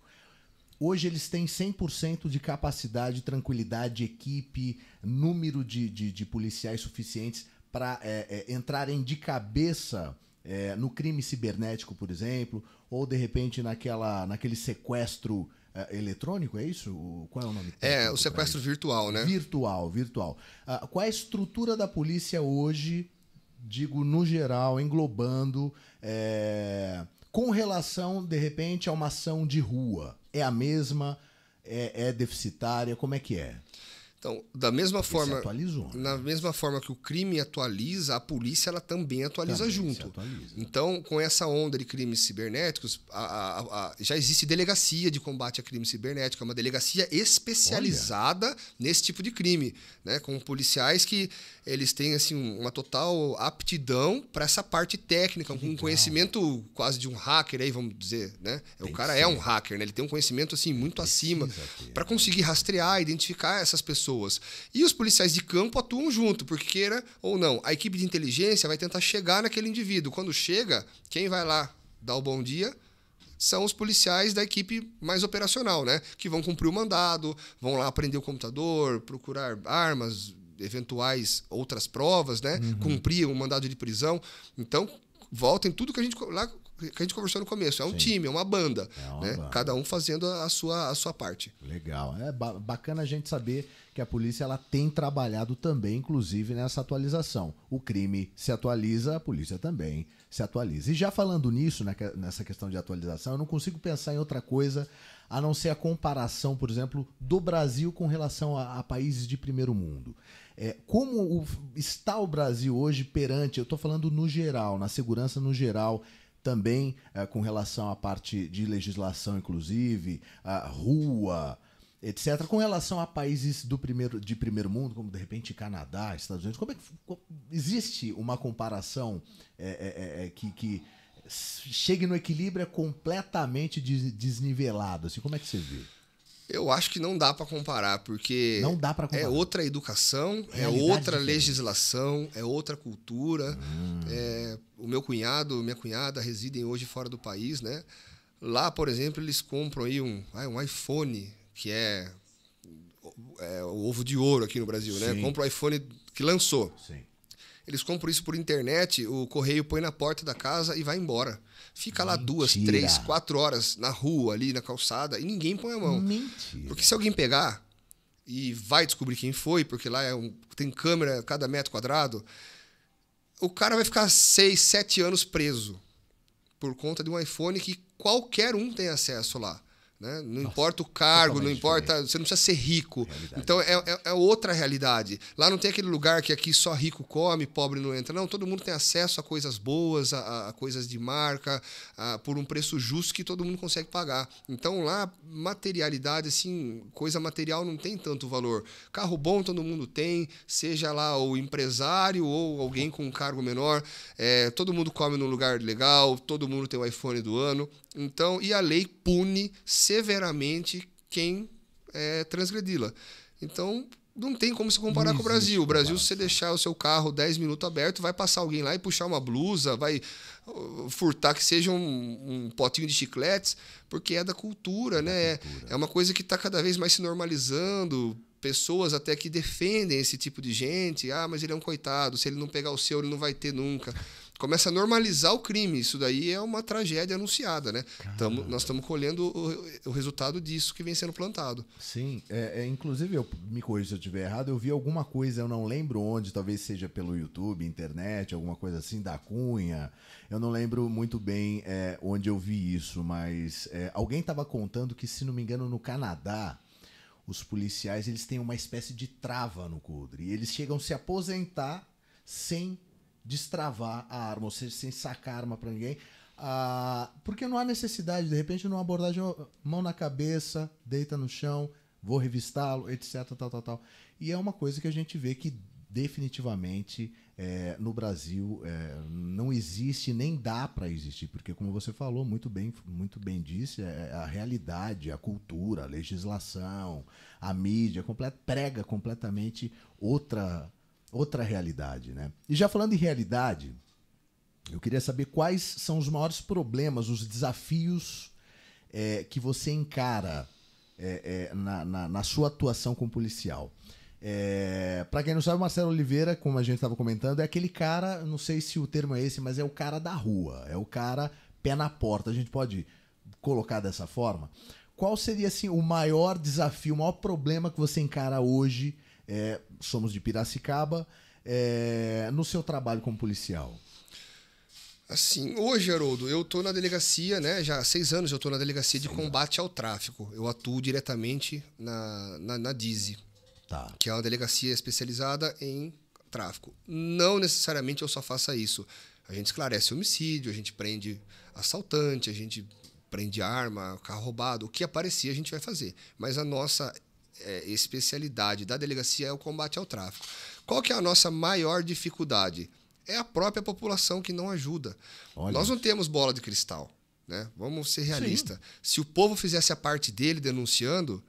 Hoje eles têm 100% de capacidade, tranquilidade, equipe, número de, de, de policiais suficientes para é, é, entrarem de cabeça é, no crime cibernético, por exemplo, ou de repente naquela, naquele sequestro é, eletrônico, é isso? Qual é o nome? É, o sequestro virtual, né? Virtual, virtual. Ah, qual é a estrutura da polícia hoje, digo no geral, englobando, é, com relação, de repente, a uma ação de rua? É a mesma? É, é deficitária? Como é que é? Então, da mesma forma, atualizou, né? na mesma forma que o crime atualiza, a polícia ela também atualiza também junto. Atualiza. Então, com essa onda de crimes cibernéticos, a, a, a, já existe delegacia de combate a crime cibernético, é uma delegacia especializada Olha. nesse tipo de crime, né? Com policiais que eles têm assim uma total aptidão para essa parte técnica, um conhecimento quase de um hacker aí, vamos dizer, né? É, tem o cara é um hacker, né? Ele tem um conhecimento assim muito Precisa acima né? para conseguir rastrear, identificar essas pessoas. E os policiais de campo atuam junto, porque queira ou não, a equipe de inteligência vai tentar chegar naquele indivíduo. Quando chega, quem vai lá dar o bom dia? são os policiais da equipe mais operacional, né? Que vão cumprir o mandado, vão lá aprender o computador, procurar armas, eventuais outras provas, né? Uhum. Cumprir um mandado de prisão. Então, voltem tudo que a gente lá que a gente conversou no começo. É um Sim. time, é uma banda, é uma né? Banda. Cada um fazendo a sua, a sua parte. Legal. É ba bacana a gente saber que a polícia ela tem trabalhado também, inclusive, nessa atualização. O crime se atualiza, a polícia também se atualiza. E já falando nisso, né, nessa questão de atualização, eu não consigo pensar em outra coisa a não ser a comparação, por exemplo, do Brasil com relação a, a países de primeiro mundo. É, como o, está o Brasil hoje perante, eu estou falando no geral, na segurança no geral, também é, com relação à parte de legislação, inclusive, a rua, etc. Com relação a países do primeiro, de primeiro mundo, como de repente Canadá, Estados Unidos, como é que como, existe uma comparação é, é, é, é que, que chegue no equilíbrio é completamente desnivelado? Assim, como é que você vê? Eu acho que não dá para comparar, porque não dá pra é comparar. é outra educação, é Realidade é outra legislação, é outra cultura. Hum. É, o meu cunhado, minha cunhada residem hoje fora do país, né? Lá, por exemplo, eles compram aí um, um iPhone, que é, é o ovo de ouro aqui no Brasil, né? Sim. né? Compra o iPhone que lançou. Sim. Eles compram isso por internet, o correio põe na porta da casa e vai embora fica Mentira. lá duas, três, quatro horas na rua, ali na calçada, e ninguém põe a mão. Mentira. Porque se alguém pegar e vai descobrir quem foi, porque lá é um, tem câmera a cada metro quadrado, o cara vai ficar seis, sete anos preso por conta de um iPhone que qualquer um tem acesso lá. Né? Não Nossa, importa o cargo, não importa. Diferente. Você não precisa ser rico. É realidade. Então é, é, é, outra realidade. Lá não tem aquele lugar que aqui só rico come, pobre não entra. Não, todo mundo tem acesso a coisas boas, a, a coisas de marca, a, por um preço justo que todo mundo consegue pagar. Então lá, materialidade, assim, coisa material não tem tanto valor. Carro bom todo mundo tem, seja lá o empresário ou alguém com um cargo menor. É, todo mundo come num lugar legal, todo mundo tem o iPhone do ano. Então, e a lei pune severamente quem é, transgredi-la. Então, não tem como se comparar com o Brasil. O Brasil, se você deixar o seu carro 10 minutos aberto, vai passar alguém lá e puxar uma blusa, vai uh, furtar que seja um, um potinho de chicletes, porque é da cultura, é né? Da é, cultura. É uma coisa que está cada vez mais se normalizando. Pessoas até que defendem esse tipo de gente. Ah, mas ele é um coitado, se ele não pegar o seu, ele não vai ter nunca começa a normalizar o crime. Isso daí é uma tragédia anunciada, né? Tamo, nós estamos colhendo o, o, resultado disso que vem sendo plantado. Sim, é, é inclusive, eu me corrija se eu estiver errado, eu vi alguma coisa, eu não lembro onde, talvez seja pelo YouTube, internet, alguma coisa assim, da Cunha. Eu não lembro muito bem é, onde eu vi isso, mas é, alguém estava contando que, se não me engano, no Canadá, os policiais eles têm uma espécie de trava no coldre. E eles chegam a se aposentar sem destravar a arma, ou seja, sem sacar arma para ninguém. Ah, porque não há necessidade, de repente, numa abordagem, mão na cabeça, deita no chão, vou revistá-lo, etc, tal, tal, tal. E é uma coisa que a gente vê que definitivamente é, no Brasil é, não existe nem dá para existir porque como você falou muito bem muito bem disse é, é a realidade a cultura a legislação a mídia prega completamente outra outra realidade, né? E já falando em realidade, eu queria saber quais são os maiores problemas, os desafios é, que você encara é, é, na, na, na, sua atuação como policial. É, Para quem não sabe, Marcelo Oliveira, como a gente estava comentando, é aquele cara, não sei se o termo é esse, mas é o cara da rua, é o cara pé na porta. A gente pode colocar dessa forma. Qual seria assim o maior desafio, o maior problema que você encara hoje é, somos de Piracicaba, é, no seu trabalho como policial? Assim, hoje, Haroldo, eu estou na delegacia, né? Já há seis anos eu estou na delegacia de combate ao tráfico. Eu atuo diretamente na, na, na tá. que é uma delegacia especializada em tráfico. Não necessariamente eu só faça isso. A gente esclarece homicídio, a gente prende assaltante, a gente prende arma, carro roubado, o que aparecer a gente vai fazer. Mas a nossa é, especialidade da delegacia é o combate ao tráfico. Qual que é a nossa maior dificuldade? É a própria população que não ajuda. Olha Nós não temos bola de cristal. Né? Vamos ser realistas. Se o povo fizesse a parte dele denunciando,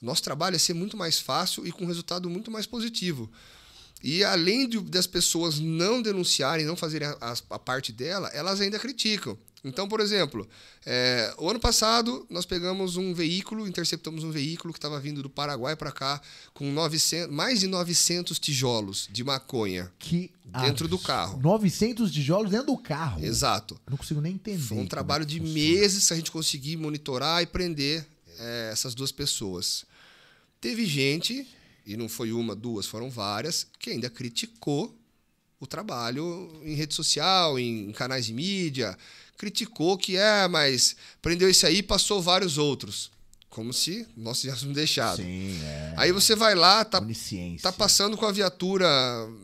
nosso trabalho ia ser muito mais fácil e com resultado muito mais positivo. E além de, das pessoas não denunciarem, não fazerem a, a, a parte dela, elas ainda criticam. Então, por exemplo, é, o ano passado nós pegamos um veículo, interceptamos um veículo que estava vindo do Paraguai para cá com 900, mais de 900 tijolos de maconha que dentro do carro. 900 tijolos dentro do carro? Exato. Eu não consigo nem entender. Foi um é trabalho de meses a gente conseguir monitorar e prender é, essas duas pessoas. Teve gente, e não foi uma, duas, foram várias, que ainda criticou o trabalho em rede social, em canais de mídia, criticou que é, mas prendeu esse aí e passou vários outros. Como se nós tivéssemos deixado. Sim, é. Aí você vai lá, tá, tá passando com a viatura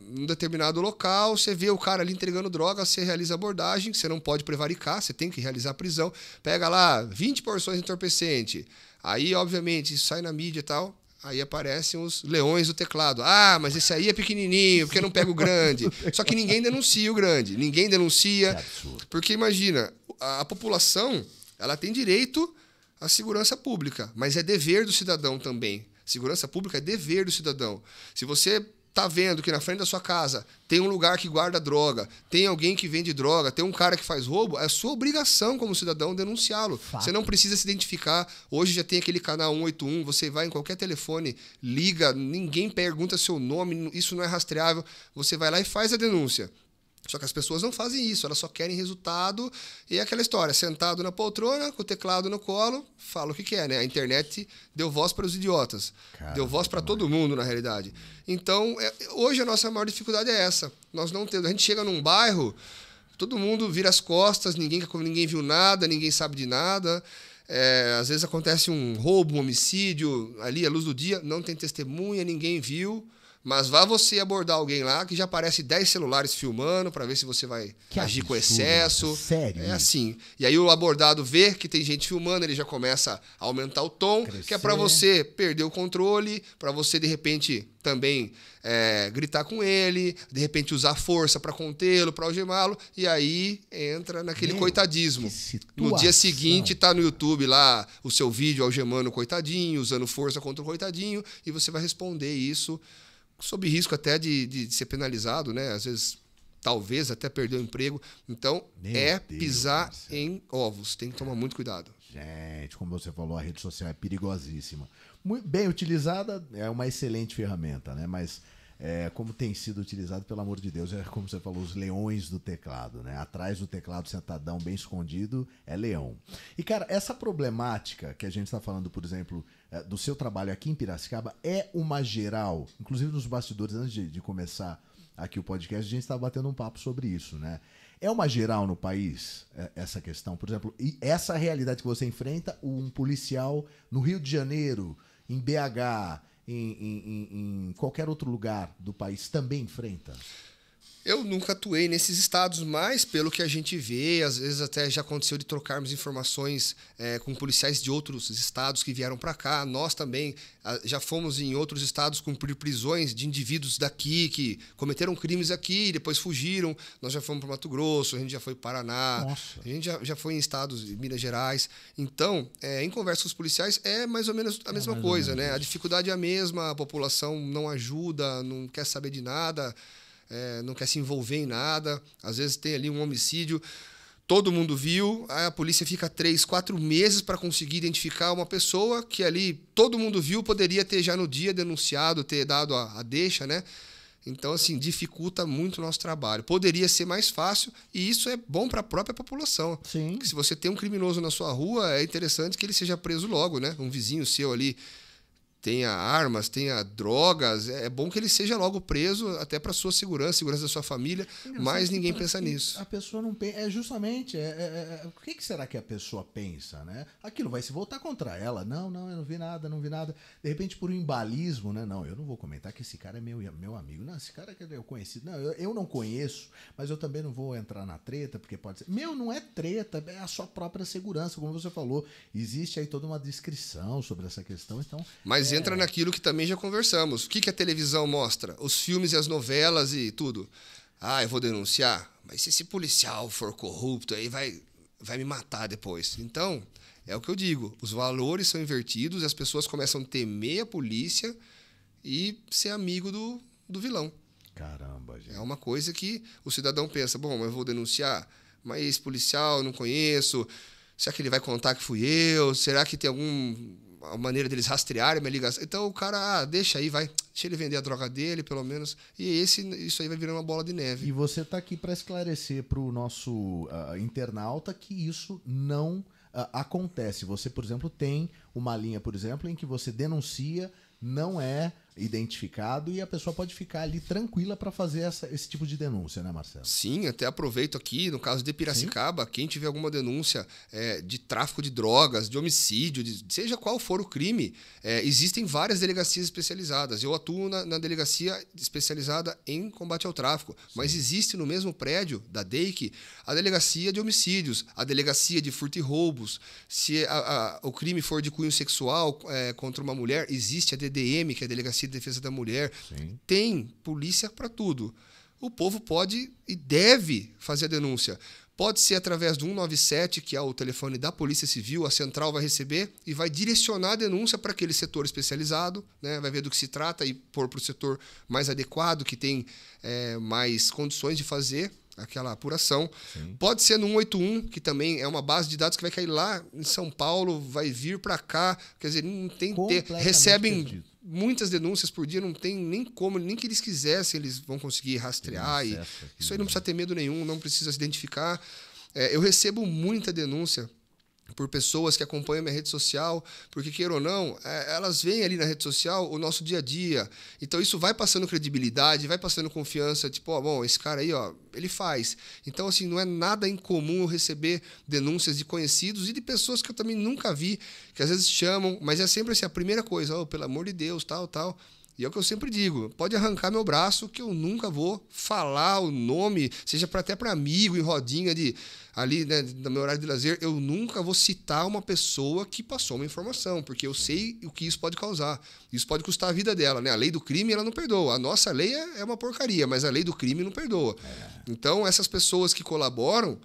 num determinado local, você vê o cara ali entregando droga, você realiza abordagem, você não pode prevaricar, você tem que realizar a prisão. Pega lá 20 porções de entorpecente. Aí, obviamente, isso sai na mídia e tal. Aí aparecem os leões do teclado. Ah, mas esse aí é pequenininho, porque não pega o grande. Só que ninguém denuncia o grande. Ninguém denuncia. Porque imagina, a, a população ela tem direito à segurança pública, mas é dever do cidadão também. Segurança pública é dever do cidadão. Se você tá vendo que na frente da sua casa tem um lugar que guarda droga, tem alguém que vende droga, tem um cara que faz roubo, é sua obrigação como cidadão denunciá-lo. Você não precisa se identificar. Hoje já tem aquele canal 181, você vai em qualquer telefone, liga, ninguém pergunta seu nome, isso não é rastreável. Você vai lá e faz a denúncia. Só que as pessoas não fazem isso, elas só querem resultado. E é aquela história, sentado na poltrona, com o teclado no colo, fala o que quer, né? A internet deu voz para os idiotas. Cara, deu voz para todo mundo, na realidade. Então, é, hoje a nossa maior dificuldade é essa. Nós não temos. A gente chega num bairro, todo mundo vira as costas, ninguém, ninguém viu nada, ninguém sabe de nada. É, às vezes acontece um roubo, um homicídio, ali à luz do dia, não tem testemunha, ninguém viu. Mas vá você abordar alguém lá que já aparece 10 celulares filmando para ver se você vai que agir absurdo, com excesso. Sério? É assim. E aí o abordado vê que tem gente filmando, ele já começa a aumentar o tom, Crescer. que é para você perder o controle, para você de repente também é, gritar com ele, de repente usar força para contê-lo, para algemá-lo, e aí entra naquele Meu, coitadismo. No dia seguinte tá no YouTube lá o seu vídeo algemando o coitadinho, usando força contra o coitadinho, e você vai responder isso sob risco até de, de, de ser penalizado, né? Às vezes talvez até perder o emprego. Então, Meu é Deus pisar Deus. em ovos. Tem que tomar muito cuidado. Gente, como você falou, a rede social é perigosíssima. Muito bem utilizada, é uma excelente ferramenta, né? Mas é, como tem sido utilizado, pelo amor de Deus, é como você falou, os leões do teclado, né? Atrás do teclado sentadão, bem escondido, é leão. E, cara, essa problemática que a gente está falando, por exemplo, é, do seu trabalho aqui em Piracicaba é uma geral. Inclusive nos bastidores, antes de, de começar aqui o podcast, a gente estava batendo um papo sobre isso, né? É uma geral no país é, essa questão? Por exemplo, essa realidade que você enfrenta, um policial no Rio de Janeiro, em BH, em, em, em qualquer outro lugar do país também enfrenta? Eu nunca atuei nesses estados, mas pelo que a gente vê, às vezes até já aconteceu de trocarmos informações é, com policiais de outros estados que vieram para cá. Nós também ah, já fomos em outros estados cumprir prisões de indivíduos daqui que cometeram crimes aqui e depois fugiram. Nós já fomos para Mato Grosso, a gente já foi para Paraná, Nossa. a gente já, já foi em estados de Minas Gerais. Então, é, em conversa com os policiais, é mais ou menos a é mesma coisa, né? A dificuldade é a mesma, a população não ajuda, não quer saber de nada é, não quer se envolver em nada. Às vezes tem ali um homicídio, todo mundo viu, a polícia fica três, quatro meses para conseguir identificar uma pessoa que ali todo mundo viu, poderia ter já no dia denunciado, ter dado a, a deixa, né? Então, assim, dificulta muito o nosso trabalho. Poderia ser mais fácil e isso é bom para a própria população. Sim. se você tem um criminoso na sua rua, é interessante que ele seja preso logo, né? Um vizinho seu ali tenha armas, tenha drogas, é, é bom que ele seja logo preso, até para sua segurança, segurança da sua família, Engraçado mas ninguém pensa nisso. A pessoa não pensa, é justamente, é, é, é, é, o que, que, será que a pessoa pensa, né? Aquilo vai se voltar contra ela, não, não, eu não vi nada, não vi nada, de repente por um embalismo, né? Não, eu não vou comentar que esse cara é meu, meu amigo, não, esse cara é, é eu conhecido, não, eu, eu não conheço, mas eu também não vou entrar na treta, porque pode ser, meu, não é treta, é a sua própria segurança, como você falou, existe aí toda uma descrição sobre essa questão, então... Mas entra naquilo que também já conversamos. O que, que a televisão mostra? Os filmes e as novelas e tudo. Ah, eu vou denunciar. Mas se esse policial for corrupto, aí vai, vai me matar depois. Então, é o que eu digo. Os valores são invertidos e as pessoas começam a temer a polícia e ser amigo do, do vilão. Caramba, gente. É uma coisa que o cidadão pensa, bom, mas eu vou denunciar, mas esse policial, não conheço. Será que ele vai contar que fui eu? Será que tem algum a maneira deles rastrearem minha ligação. Então o cara, ah, deixa aí, vai, deixa ele vender a droga dele, pelo menos. E esse, isso aí vai virar uma bola de neve. E você está aqui para esclarecer para o nosso uh, internauta que isso não uh, acontece. Você, por exemplo, tem uma linha, por exemplo, em que você denuncia, não é identificado e a pessoa pode ficar ali tranquila para fazer essa, esse tipo de denúncia, né, Marcelo? Sim, até aproveito aqui, no caso de Piracicaba, Sim. quem tiver alguma denúncia é, de tráfico de drogas, de homicídio, de, seja qual for o crime, é, existem várias delegacias especializadas. Eu atuo na, na, delegacia especializada em combate ao tráfico, Sim. mas existe no mesmo prédio da DEIC a delegacia de homicídios, a delegacia de furto e roubos. Se a, a, o crime for de cunho sexual é, contra uma mulher, existe a DDM, que é a delegacia de Defesa da Mulher. Sim. Tem polícia para tudo. O povo pode e deve fazer a denúncia. Pode ser através do 197, que é o telefone da Polícia Civil, a central vai receber e vai direcionar a denúncia para aquele setor especializado, né? vai ver do que se trata e pôr para o setor mais adequado, que tem é, mais condições de fazer aquela apuração. Sim. Pode ser no 181, que também é uma base de dados que vai cair lá em São Paulo, vai vir para cá, quer dizer, não tem ter, recebem perdido muitas denúncias por dia, não tem nem como, nem que eles quisessem, eles vão conseguir rastrear. e, isso aí não né? precisa ter medo nenhum, não precisa se identificar. É, eu recebo muita denúncia por pessoas que acompanham minha rede social, porque, queiram ou não, é, elas veem ali na rede social o nosso dia a dia. Então, isso vai passando credibilidade, vai passando confiança, tipo, ó, bom, esse cara aí, ó, ele faz. Então, assim, não é nada incomum eu receber denúncias de conhecidos e de pessoas que eu também nunca vi, que às vezes chamam, mas é sempre assim, a primeira coisa, ó, oh, pelo amor de Deus, tal, tal. E é o que eu sempre digo: pode arrancar meu braço que eu nunca vou falar o nome, seja pra, até para amigo, em rodinha de ali, né, no meu horário de lazer, eu nunca vou citar uma pessoa que passou uma informação, porque eu sei o que isso pode causar. Isso pode custar a vida dela, né? A lei do crime, ela não perdoa. A nossa lei é, é uma porcaria, mas a lei do crime não perdoa. É. Então, essas pessoas que colaboram,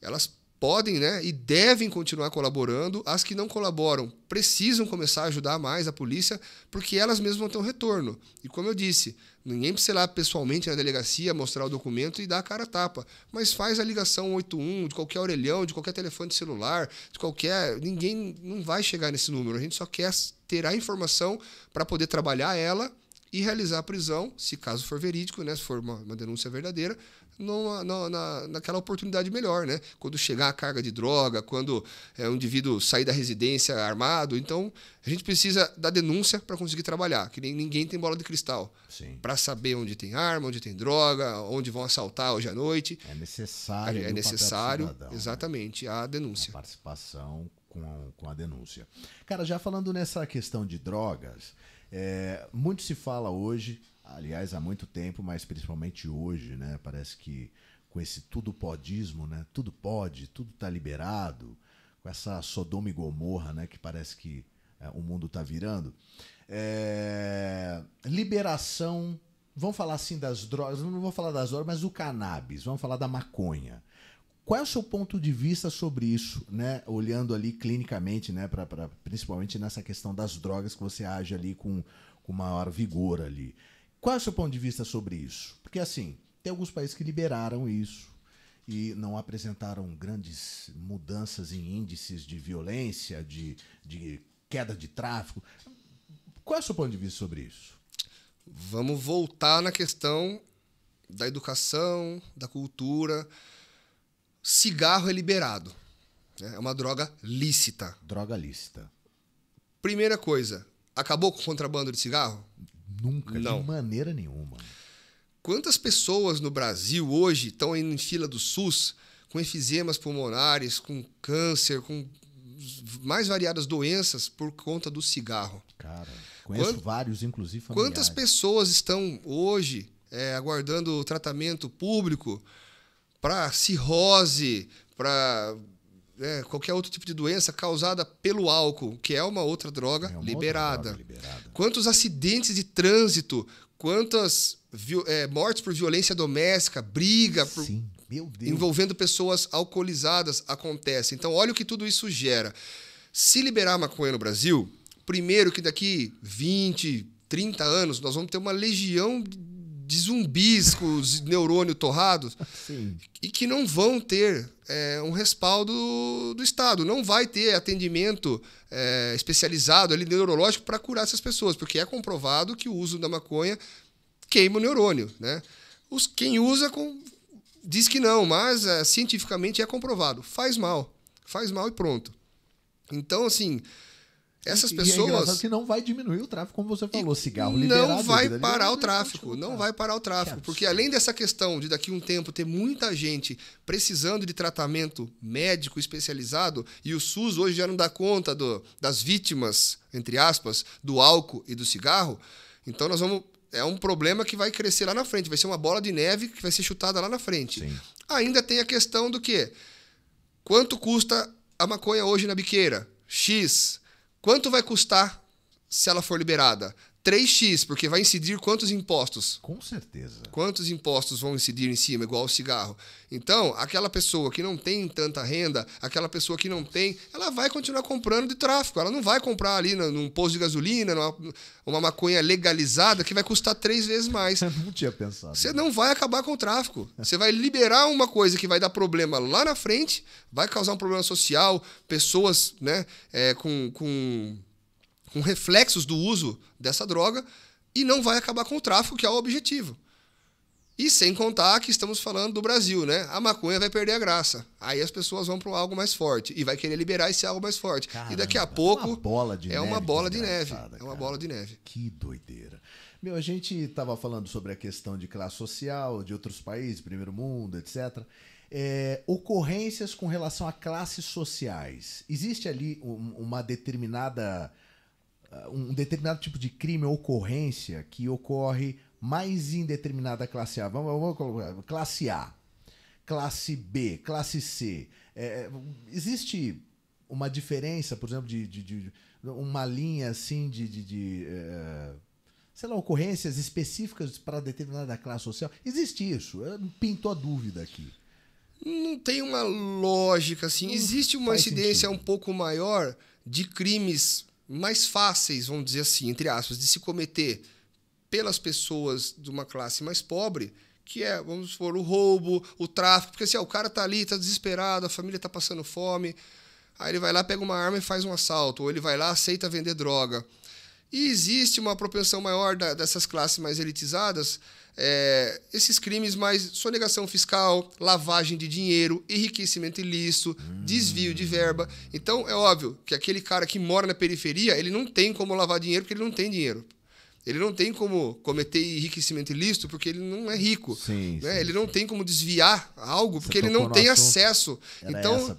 elas podem né, e devem continuar colaborando. As que não colaboram precisam começar a ajudar mais a polícia, porque elas mesmas vão ter um retorno. E como eu disse, ninguém precisa ir lá pessoalmente na delegacia mostrar o documento e dar a cara a tapa. Mas faz a ligação 81 de qualquer orelhão, de qualquer telefone de celular, de qualquer. Ninguém não vai chegar nesse número. A gente só quer ter a informação para poder trabalhar ela e realizar a prisão, se caso for verídico, né, se for uma, uma denúncia verdadeira, numa, na, naquela oportunidade melhor, né? Quando chegar a carga de droga, quando é, um indivíduo sair da residência armado. Então, a gente precisa da denúncia para conseguir trabalhar, que nem, ninguém tem bola de cristal. Para saber onde tem arma, onde tem droga, onde vão assaltar hoje à noite. É necessário. É, é necessário, cidadão, né? exatamente, né? a denúncia. A participação com a, com a denúncia. Cara, já falando nessa questão de drogas, é, muito se fala hoje aliás, há muito tempo, mas principalmente hoje, né? Parece que com esse tudo podismo, né? Tudo pode, tudo está liberado, com essa Sodoma e Gomorra, né? Que parece que é, o mundo está virando. É... liberação. Vamos falar assim das drogas, não vou falar das drogas, mas do cannabis, vamos falar da maconha. Qual é o seu ponto de vista sobre isso, né? Olhando ali clinicamente, né? Pra, pra principalmente nessa questão das drogas que você age ali com, com maior vigor ali. Qual é o seu ponto de vista sobre isso? Porque, assim, tem alguns países que liberaram isso e não apresentaram grandes mudanças em índices de violência, de, de queda de tráfico. Qual é o seu ponto de vista sobre isso? Vamos voltar na questão da educação, da cultura. Cigarro é liberado. Né? É uma droga lícita. Droga lícita. Primeira coisa, acabou com o contrabando de cigarro? Nunca, não. de maneira nenhuma. Quantas pessoas no Brasil hoje estão em fila do SUS com enfisemas pulmonares, com câncer, com mais variadas doenças por conta do cigarro? Cara, conheço Quant... vários, inclusive familiares. Quantas pessoas estão hoje é, aguardando tratamento público para cirrose, para é, qualquer outro tipo de doença causada pelo álcool, que é uma outra droga, é uma liberada. Outra droga liberada. Quantos acidentes de trânsito, quantas é, mortes por violência doméstica, briga por, envolvendo pessoas alcoolizadas acontece. Então, olha o que tudo isso gera. Se liberar maconha no Brasil, primeiro que daqui 20, 30 anos nós vamos ter uma legião de zumbis com os neurônios torrados Sim. e que não vão ter é, um respaldo do, Estado. Não vai ter atendimento é, especializado ali, neurológico para curar essas pessoas, porque é comprovado que o uso da maconha queima o neurônio. Né? Os, quem usa com, diz que não, mas é, cientificamente é comprovado. Faz mal. Faz mal e pronto. Então, assim, essas pessoas. E é que não vai diminuir o tráfico, como você falou, cigarro liberado. Não vai parar o tráfico, não, vai parar o tráfico. Porque além dessa questão de daqui um tempo ter muita gente precisando de tratamento médico especializado, e o SUS hoje já não dá conta do, das vítimas, entre aspas, do álcool e do cigarro, então nós vamos. É um problema que vai crescer lá na frente, vai ser uma bola de neve que vai ser chutada lá na frente. Sim. Ainda tem a questão do quê? Quanto custa a maconha hoje na biqueira? X. Quanto vai custar se ela for liberada? 3x, porque vai incidir quantos impostos? Com certeza. Quantos impostos vão incidir em cima, igual o cigarro? Então, aquela pessoa que não tem tanta renda, aquela pessoa que não tem, ela vai continuar comprando de tráfico. Ela não vai comprar ali num posto de gasolina, numa, uma maconha legalizada que vai custar três vezes mais. *laughs* Eu não tinha pensado. Você não vai acabar com o tráfico. Você vai liberar uma coisa que vai dar problema lá na frente, vai causar um problema social, pessoas né, é, com, com com reflexos do uso dessa droga e não vai acabar com o tráfico, que é o objetivo. E sem contar que estamos falando do Brasil, né? A maconha vai perder a graça. Aí as pessoas vão para algo mais forte e vai querer liberar esse algo mais forte. Caramba, e daqui a pouco é uma bola de é neve, uma bola de neve. É uma bola de neve. Que doideira. Meu, a gente estava falando sobre a questão de classe social, de outros países, primeiro mundo, etc. É, ocorrências com relação a classes sociais. Existe ali um, uma determinada ah, um determinado tipo de crime ou ocorrência que ocorre mais em determinada classe A. Vamos, vamos colocar classe A, classe B, classe C. É, é existe uma diferença, por exemplo, de, de, de uma linha assim de, de, de é, sei lá, ocorrências específicas para determinada classe social? Existe isso? Pintou a dúvida aqui. Não tem uma lógica assim. Existe uma incidência sentido. um pouco maior de crimes mais fáceis, vamos dizer assim, entre aspas, de se cometer pelas pessoas de uma classe mais pobre, que é, vamos supor, o roubo, o tráfico, porque assim, ó, o cara tá ali, tá desesperado, a família tá passando fome, aí ele vai lá, pega uma arma e faz um assalto, ou ele vai lá, aceita vender droga. E existe uma propensão maior da, dessas classes mais elitizadas, é, esses crimes mais sonegação fiscal, lavagem de dinheiro, enriquecimento ilícito, hum. desvio de verba. Então é óbvio que aquele cara que mora na periferia, ele não tem como lavar dinheiro porque ele não tem dinheiro. Ele não tem como cometer enriquecimento ilícito porque ele não é rico. Sim, né? sim, ele não tem como desviar algo porque ele não tem acesso. então,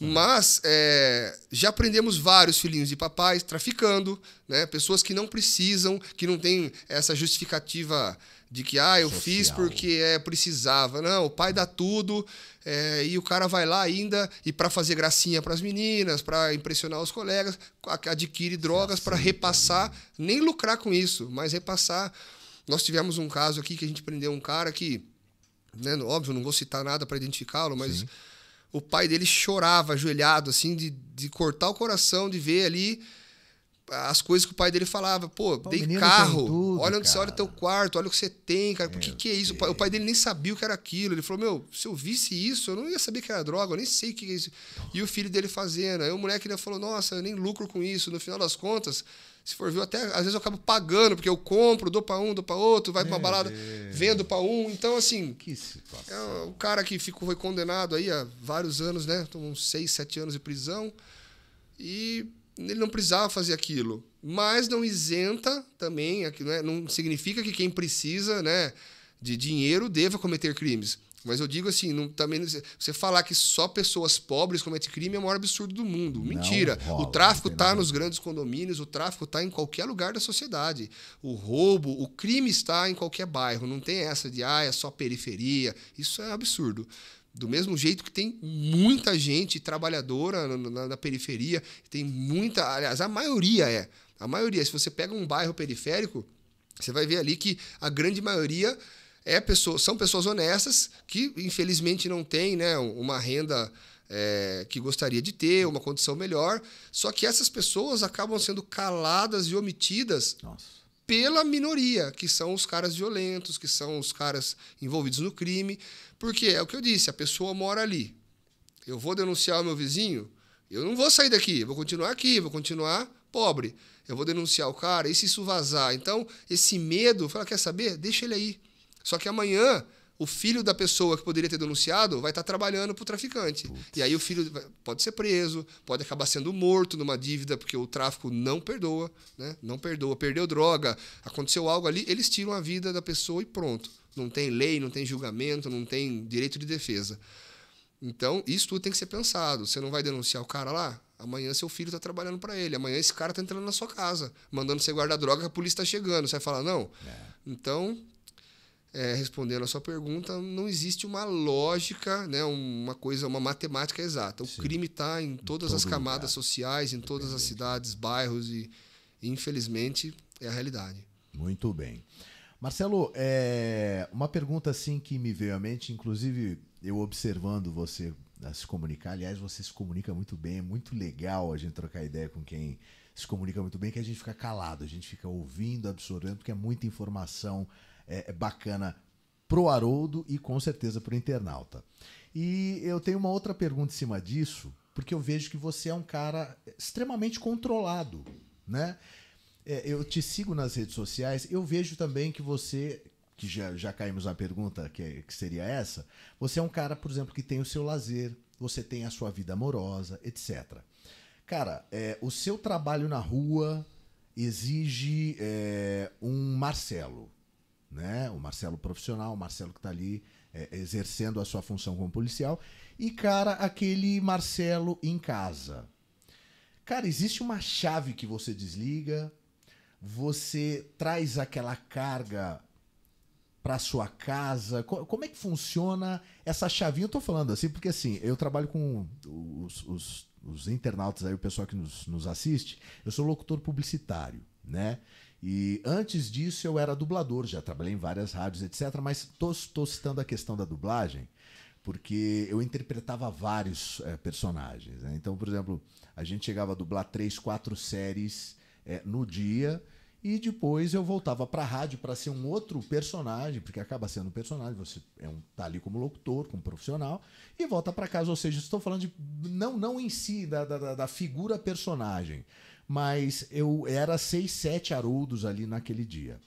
mas é, já aprendemos vários filhinhos de papais traficando, né? pessoas que não precisam, que não têm essa justificativa de que ah, eu Social. fiz porque é, precisava. Não, o pai dá tudo é, e o cara vai lá ainda e para fazer gracinha para as meninas, para impressionar os colegas, adquire drogas para repassar, nem lucrar com isso, mas repassar. Nós tivemos um caso aqui que a gente prendeu um cara que, né, óbvio, não vou citar nada para identificá-lo, mas Sim. o pai dele chorava ajoelhado, assim, de, de cortar o coração, de ver ali as coisas que o pai dele falava. Pô, Pô dei carro, tudo, olha onde cara. você olha o teu quarto, olha o que você tem, cara. o que, que é isso? O pai dele nem sabia o que era aquilo. Ele falou: Meu, se eu visse isso, eu não ia saber que era droga, eu nem sei o que é isso. E o filho dele fazendo. Aí o moleque ainda falou: Nossa, eu nem lucro com isso. No final das contas, se for ver, até às vezes eu acabo pagando, porque eu compro, dou para um, dou para outro, vai para uma balada, vendo para um. Então, assim. Que situação. É, o cara que ficou, foi condenado aí há vários anos, né? Tomou então uns 6, 7 anos de prisão. E ele não precisava fazer aquilo. Mas não isenta também, né? não significa que quem precisa né, de dinheiro deva cometer crimes. Mas eu digo assim, não, também você falar que só pessoas pobres cometem crime é o maior absurdo do mundo. Mentira. rola, o tráfico está nos grandes condomínios, o tráfico está em qualquer lugar da sociedade. O roubo, o crime está em qualquer bairro. Não tem essa de ah, é só periferia. Isso é absurdo. Do mesmo jeito que tem muita gente trabalhadora na, na, na periferia, tem muita. Aliás, a maioria é. A maioria. Se você pega um bairro periférico, você vai ver ali que a grande maioria é pessoa, são pessoas honestas que, infelizmente, não têm né, uma renda é, que gostaria de ter, uma condição melhor. Só que essas pessoas acabam sendo caladas e omitidas. Nossa. Pela minoria, que são os caras violentos, que são os caras envolvidos no crime. Porque é o que eu disse, a pessoa mora ali. Eu vou denunciar o meu vizinho, eu não vou sair daqui, vou continuar aqui, vou continuar pobre. Eu vou denunciar o cara, e se isso vazar? Então, esse medo, fala, quer saber? Deixa ele aí. Só que amanhã o filho da pessoa que poderia ter denunciado vai estar trabalhando para o traficante. Putz. E aí o filho pode ser preso, pode acabar sendo morto numa dívida, porque o tráfico não perdoa, né? não perdoa. Perdeu droga, aconteceu algo ali, eles tiram a vida da pessoa e pronto não tem lei, não tem julgamento, não tem direito de defesa. Então, isso tudo tem que ser pensado. Você não vai denunciar o cara lá? Amanhã seu filho está trabalhando para ele. Amanhã esse cara está entrando na sua casa, mandando você guardar droga, a polícia está chegando. Você vai falar, não? É. Então, é, respondendo a sua pergunta, não existe uma lógica, né, uma coisa, uma matemática exata. O Sim. crime está em todas em as camadas lugar. sociais, em todas as cidades, bairros e, infelizmente, é a realidade. Muito bem. Marcelo, é, uma pergunta assim que me veio à mente, inclusive eu observando você né, se comunicar, aliás, você se comunica muito bem, é muito legal a gente trocar ideia com quem se comunica muito bem, que a gente fica calado, a gente fica ouvindo, absorvendo, porque é muita informação é, é bacana pro Haroldo e com certeza pro internauta. E eu tenho uma outra pergunta em cima disso, porque eu vejo que você é um cara extremamente controlado, né? É, eu te sigo nas redes sociais, eu vejo também que você, que já, já caímos na pergunta que, que seria essa, você é um cara, por exemplo, que tem o seu lazer, você tem a sua vida amorosa, etc. Cara, é, o seu trabalho na rua exige é, um Marcelo, né? O Marcelo profissional, o Marcelo que está ali é, exercendo a sua função como policial, e, cara, aquele Marcelo em casa. Cara, existe uma chave que você desliga, você traz aquela carga para sua casa? Como é que funciona essa chavinha? Eu tô falando assim, porque assim, eu trabalho com os, os, os internautas aí, o pessoal que nos, nos assiste. Eu sou locutor publicitário, né? E antes disso eu era dublador, já trabalhei em várias rádios, etc. Mas estou citando a questão da dublagem, porque eu interpretava vários é, personagens. Né? Então, por exemplo, a gente chegava a dublar três, quatro séries é, no dia. E depois eu voltava para a rádio para ser um outro personagem, porque acaba sendo um personagem, você é um, tá ali como locutor, como profissional, e volta para casa. Ou seja, estou falando de. Não, não em si, da, da, da figura personagem, mas eu era seis, sete Haroldos ali naquele dia.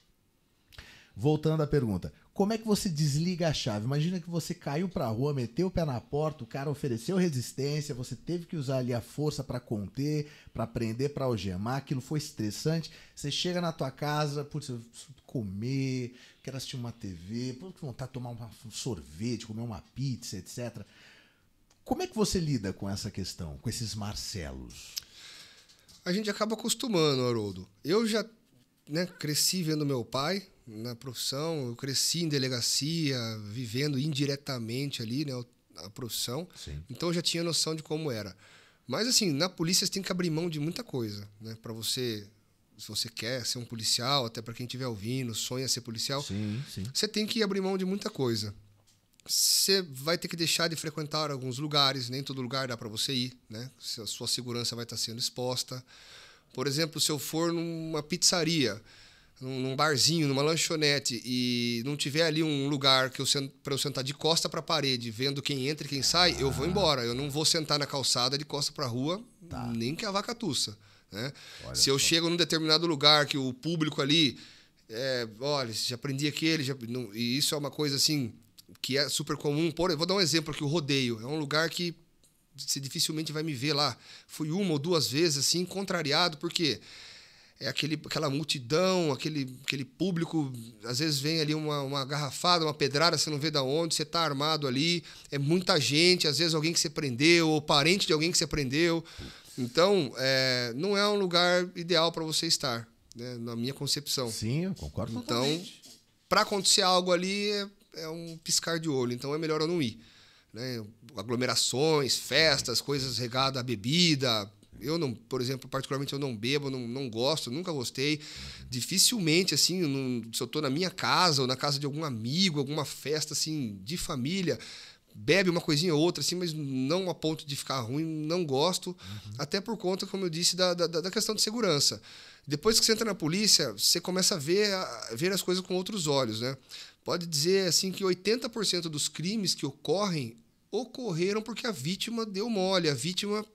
Voltando à pergunta, como é que você desliga a chave? Imagina que você caiu para a rua, meteu o pé na porta, o cara ofereceu resistência, você teve que usar ali a força para conter, para prender, para algemar, aquilo foi estressante. Você chega na tua casa, putz, eu comer, quero assistir uma TV, putz, vontade de tomar um sorvete, comer uma pizza, etc. Como é que você lida com essa questão, com esses Marcelos? A gente acaba acostumando, Haroldo. Eu já né, cresci vendo meu pai, na profissão, eu cresci em delegacia, vivendo indiretamente ali, né, a profissão. Sim. Então eu já tinha noção de como era. Mas assim, na polícia você tem que abrir mão de muita coisa, né, para você se você quer ser um policial, até para quem estiver ouvindo, sonha ser policial, sim, sim. você tem que abrir mão de muita coisa. Você vai ter que deixar de frequentar alguns lugares, nem todo lugar dá para você ir, né? A sua segurança vai estar tá sendo exposta. Por exemplo, se eu for numa pizzaria, num barzinho, numa lanchonete e não tiver ali um lugar que eu para eu sentar de costa para a parede, vendo quem entra e quem sai, ah. eu vou ah. embora. Eu não vou sentar na calçada de costa para a rua, tá. nem que a vaca tussa. Né? Se eu só. chego num determinado lugar que o público ali, é, olha, já aprendi aquele, já, não, e isso é uma coisa assim que é super comum. Por, vou dar um exemplo aqui, o rodeio. É um lugar que você dificilmente vai me ver lá. Fui uma ou duas vezes assim, contrariado, porque quê? é aquele, aquela multidão, aquele, aquele público. Às vezes vem ali uma, uma garrafada, uma pedrada, você não vê da onde, você está armado ali. É muita gente, às vezes alguém que você prendeu, ou parente de alguém que você prendeu. Então, é, não é um lugar ideal para você estar, né? na minha concepção. Sim, eu concordo Então, para acontecer algo ali, é, é, um piscar de olho. Então, é melhor eu não ir. Né? Aglomerações, festas, coisas regadas à bebida, eu não, por exemplo, particularmente eu não bebo, não, não gosto, nunca gostei. Dificilmente, assim, não, se eu estou na minha casa ou na casa de algum amigo, alguma festa, assim, de família, bebe uma coisinha ou outra, assim, mas não a ponto de ficar ruim, não gosto. Uhum. Até por conta, como eu disse, da, da, da, questão de segurança. Depois que você entra na polícia, você começa a ver, a ver as coisas com outros olhos, né? Pode dizer, assim, que 80% dos crimes que ocorrem ocorreram porque a vítima deu mole, a vítima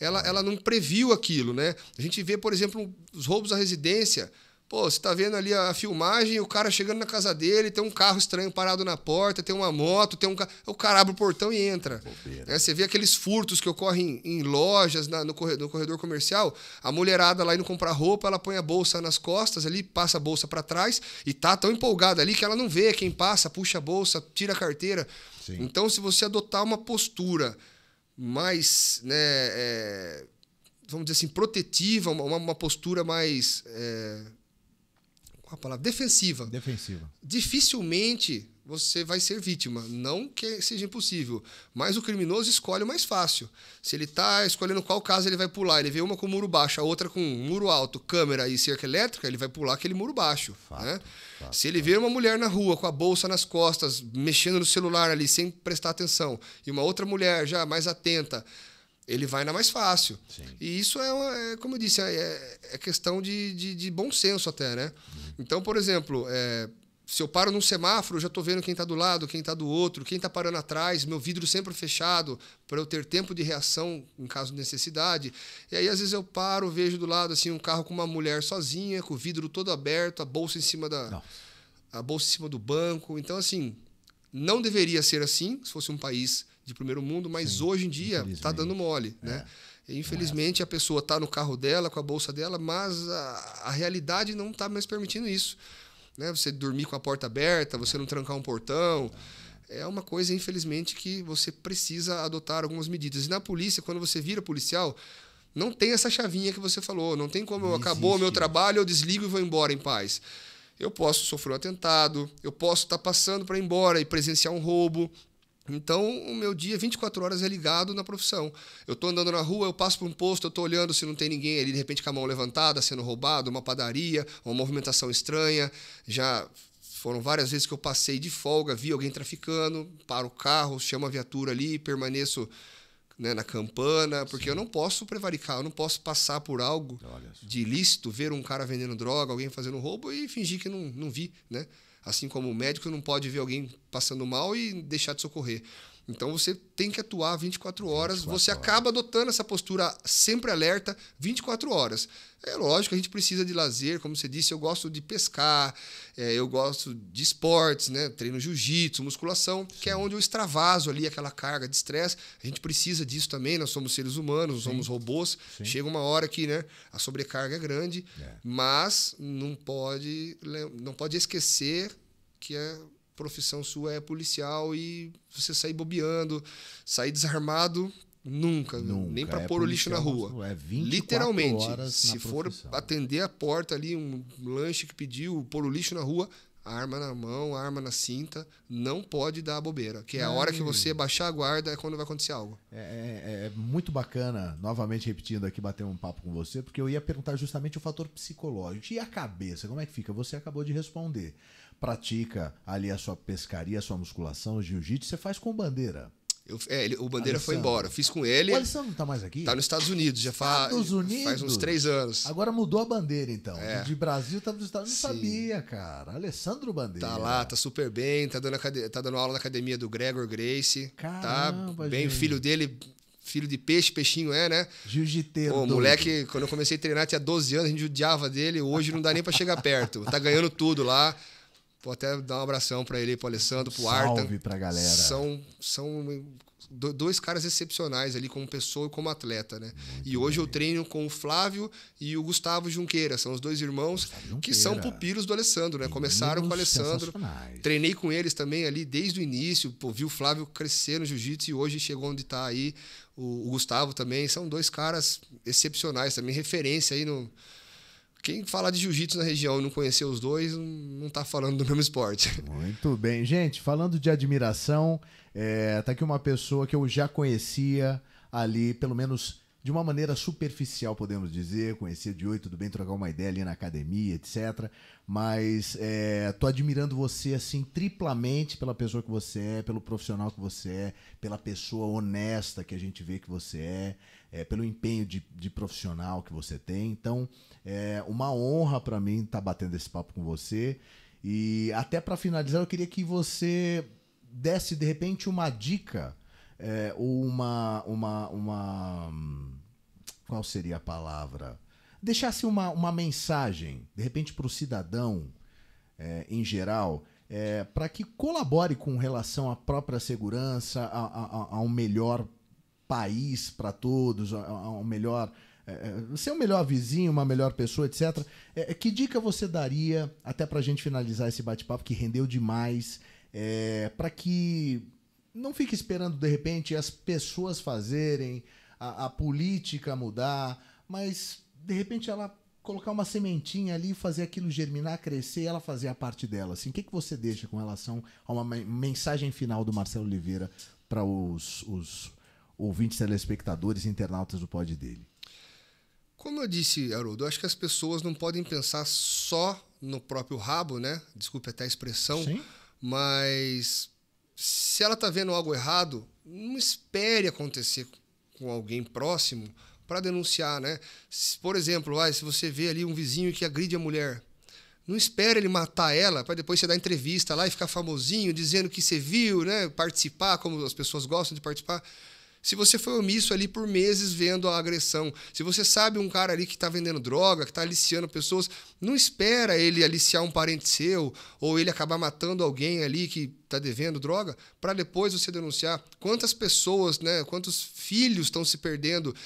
ela, ela não previu aquilo, né? A gente vê, por exemplo, os roubos à residência. Pô, você tá vendo ali a filmagem, o cara chegando na casa dele, tem um carro estranho parado na porta, tem uma moto, tem um carro. O cara abre o portão e entra. É, você vê aqueles furtos que ocorrem em, lojas, na, no, corredor, no, corredor, comercial, a mulherada lá indo comprar roupa, ela põe a bolsa nas costas ali, passa a bolsa para trás e tá tão empolgada ali que ela não vê quem passa, puxa a bolsa, tira a carteira. Sim. Então, se você adotar uma postura mais, né, é, vamos dizer assim, protetiva, uma, uma postura mais. É, qual é a palavra? Defensiva. Defensiva. Dificilmente você vai ser vítima. Não que seja impossível, mas o criminoso escolhe o mais fácil. Se ele está escolhendo qual casa ele vai pular, ele vê uma com muro baixo, a outra com muro alto, câmera e cerca elétrica, ele vai pular aquele muro baixo. Né? Fato, né? fato, Se ele vê uma mulher na rua com a bolsa nas costas, mexendo no celular ali sem prestar atenção, e uma outra mulher já mais atenta, ele vai na mais fácil. Sim. E isso é, é, como eu disse, é, é, é questão de, de, de, bom senso até, né? Uhum. Então, por exemplo, é, se eu paro num semáforo, eu já estou vendo quem está do lado, quem está do outro, quem está parando atrás, meu vidro sempre fechado, para eu ter tempo de reação em caso de necessidade. E aí, às vezes, eu paro, vejo do lado assim um carro com uma mulher sozinha, com o vidro todo aberto, a bolsa em cima da. A bolsa em cima do banco. Então, assim, não deveria ser assim, se fosse um país de primeiro mundo, mas Sim, hoje em dia está dando mole, é. né? É. Infelizmente, a pessoa está no carro dela, com a bolsa dela, mas a, a realidade não está mais permitindo isso né? Você dormir com a porta aberta, você não trancar um portão. É uma coisa, infelizmente, que você precisa adotar algumas medidas. E na polícia, quando você vira policial, não tem essa chavinha que você falou. Não tem como não acabou o meu trabalho, eu desligo e vou embora em paz. Eu posso sofrer um atentado, eu posso estar tá passando para ir embora e presenciar um roubo, então, o meu dia, 24 horas, é ligado na profissão. Eu estou andando na rua, eu passo por um posto, eu estou olhando se não tem ninguém ali, de repente com a mão levantada, sendo roubado, uma padaria, uma movimentação estranha. Já foram várias vezes que eu passei de folga, vi alguém traficando, paro o carro, chamo a viatura ali, permaneço né, na campana, porque Sim. eu não posso prevaricar, eu não posso passar por algo de ilícito, ver um cara vendendo droga, alguém fazendo roubo e fingir que não, não vi, né? Assim como o médico não pode ver alguém passando mal e deixar de socorrer. Então você tem que atuar 24 horas, 24 você horas. acaba adotando essa postura sempre alerta 24 horas. É lógico, a gente precisa de lazer, como você disse, eu gosto de pescar, é, eu gosto de esportes, né? treino jiu-jitsu, musculação, Sim. que é onde eu extravaso ali aquela carga de estresse. A gente precisa disso também, nós somos seres humanos, Sim. somos robôs. Sim. Chega uma hora que né, a sobrecarga é grande, é. mas não pode, não pode esquecer que é profissão sua é policial e você sair bobeando, sair desarmado, nunca, nunca. nem para é pôr o lixo na rua. É Literalmente, se for atender a porta ali, um lanche que pediu, pôr o lixo na rua, arma na mão, arma na cinta, não pode dar bobeira, que é a hora que você baixar a guarda é quando vai acontecer algo. É, é, é, é, muito bacana, novamente repetindo aqui, bater um papo com você, porque eu ia perguntar justamente o fator psicológico. E a cabeça, como é que fica? Você acabou de responder pratica ali a sua pescaria, a sua musculação, o jiu-jitsu, você faz com bandeira. Eu, é, ele, o Bandeira foi embora. Eu fiz com ele. O Alessandro não está mais aqui? Está nos Estados Unidos, já faz, Estados Unidos? faz uns três anos. Agora mudou a bandeira, então. É. De Brasil tá nos Estados Unidos. Não sabia, cara. Alessandro Bandeira. Tá lá, tá super bem, tá dando, tá dando aula na academia do Gregor Grace. Tá Caramba, tá bem, gente. filho dele. Filho de peixe, peixinho é, né? Jiu-jiteiro. O moleque, quando eu comecei a treinar, tinha 12 anos, a gente judiava dele. Hoje não dá nem para chegar perto. Tá ganhando tudo lá. Vou até dar um abração para ele, pro Alessandro, pro Salve Arta. Salve pra galera. São, são dois caras excepcionais ali como pessoa e como atleta, né? Muito e hoje eu treino com o Flávio e o Gustavo Junqueira, são os dois irmãos que são pupilos do Alessandro, né? Começaram com o Alessandro. Treinei com eles também ali desde o início, pô, vi o Flávio crescer no jiu-jitsu e hoje chegou onde está aí. O, o Gustavo também, são dois caras excepcionais também, referência aí no quem falar de jiu-jitsu na região e não conhecer os dois, não está falando do mesmo esporte. *laughs* Muito bem. Gente, falando de admiração, é, tá aqui uma pessoa que eu já conhecia ali, pelo menos de uma maneira superficial, podemos dizer. Conhecia de oi, tudo bem, trocar uma ideia ali na academia, etc. Mas é, tô admirando você, assim, triplamente pela pessoa que você é, pelo profissional que você é, pela pessoa honesta que a gente vê que você é, é pelo empenho de, de profissional que você tem. Então, é uma honra para mim estar tá batendo esse papo com você. E até para finalizar, eu queria que você desse de repente uma dica é, ou uma, uma, uma. Qual seria a palavra? Deixasse uma, uma mensagem, de repente, para o cidadão é, em geral, é, para que colabore com relação à própria segurança, a, a, a um melhor país para todos, a, a um melhor é, é, ser um melhor vizinho, uma melhor pessoa, etc. É, que dica você daria, até para a gente finalizar esse bate-papo que rendeu demais, é, para que não fique esperando de repente as pessoas fazerem, a, a política mudar, mas de repente ela colocar uma sementinha ali, fazer aquilo germinar, crescer, ela fazer a parte dela. Assim, o que, que você deixa com relação a uma mensagem final do Marcelo Oliveira para os, os ouvintes telespectadores internautas do pod dele? Como eu disse, Haroldo, eu acho que as pessoas não podem pensar só no próprio rabo, né? Desculpe até a expressão, Sim. mas se ela está vendo algo errado, não espere acontecer com alguém próximo para denunciar, né? Por exemplo, ah, se você vê ali um vizinho que agride a mulher, não espere ele matar ela para depois você dar entrevista lá e ficar famosinho dizendo que você viu, né? Participar, como as pessoas gostam de participar se você foi omisso ali por meses vendo a agressão, se você sabe um cara ali que está vendendo droga, que está aliciando pessoas, não espera ele aliciar um parente seu ou ele acabar matando alguém ali que está devendo droga para depois você denunciar. Quantas pessoas, né? Quantos filhos estão se perdendo?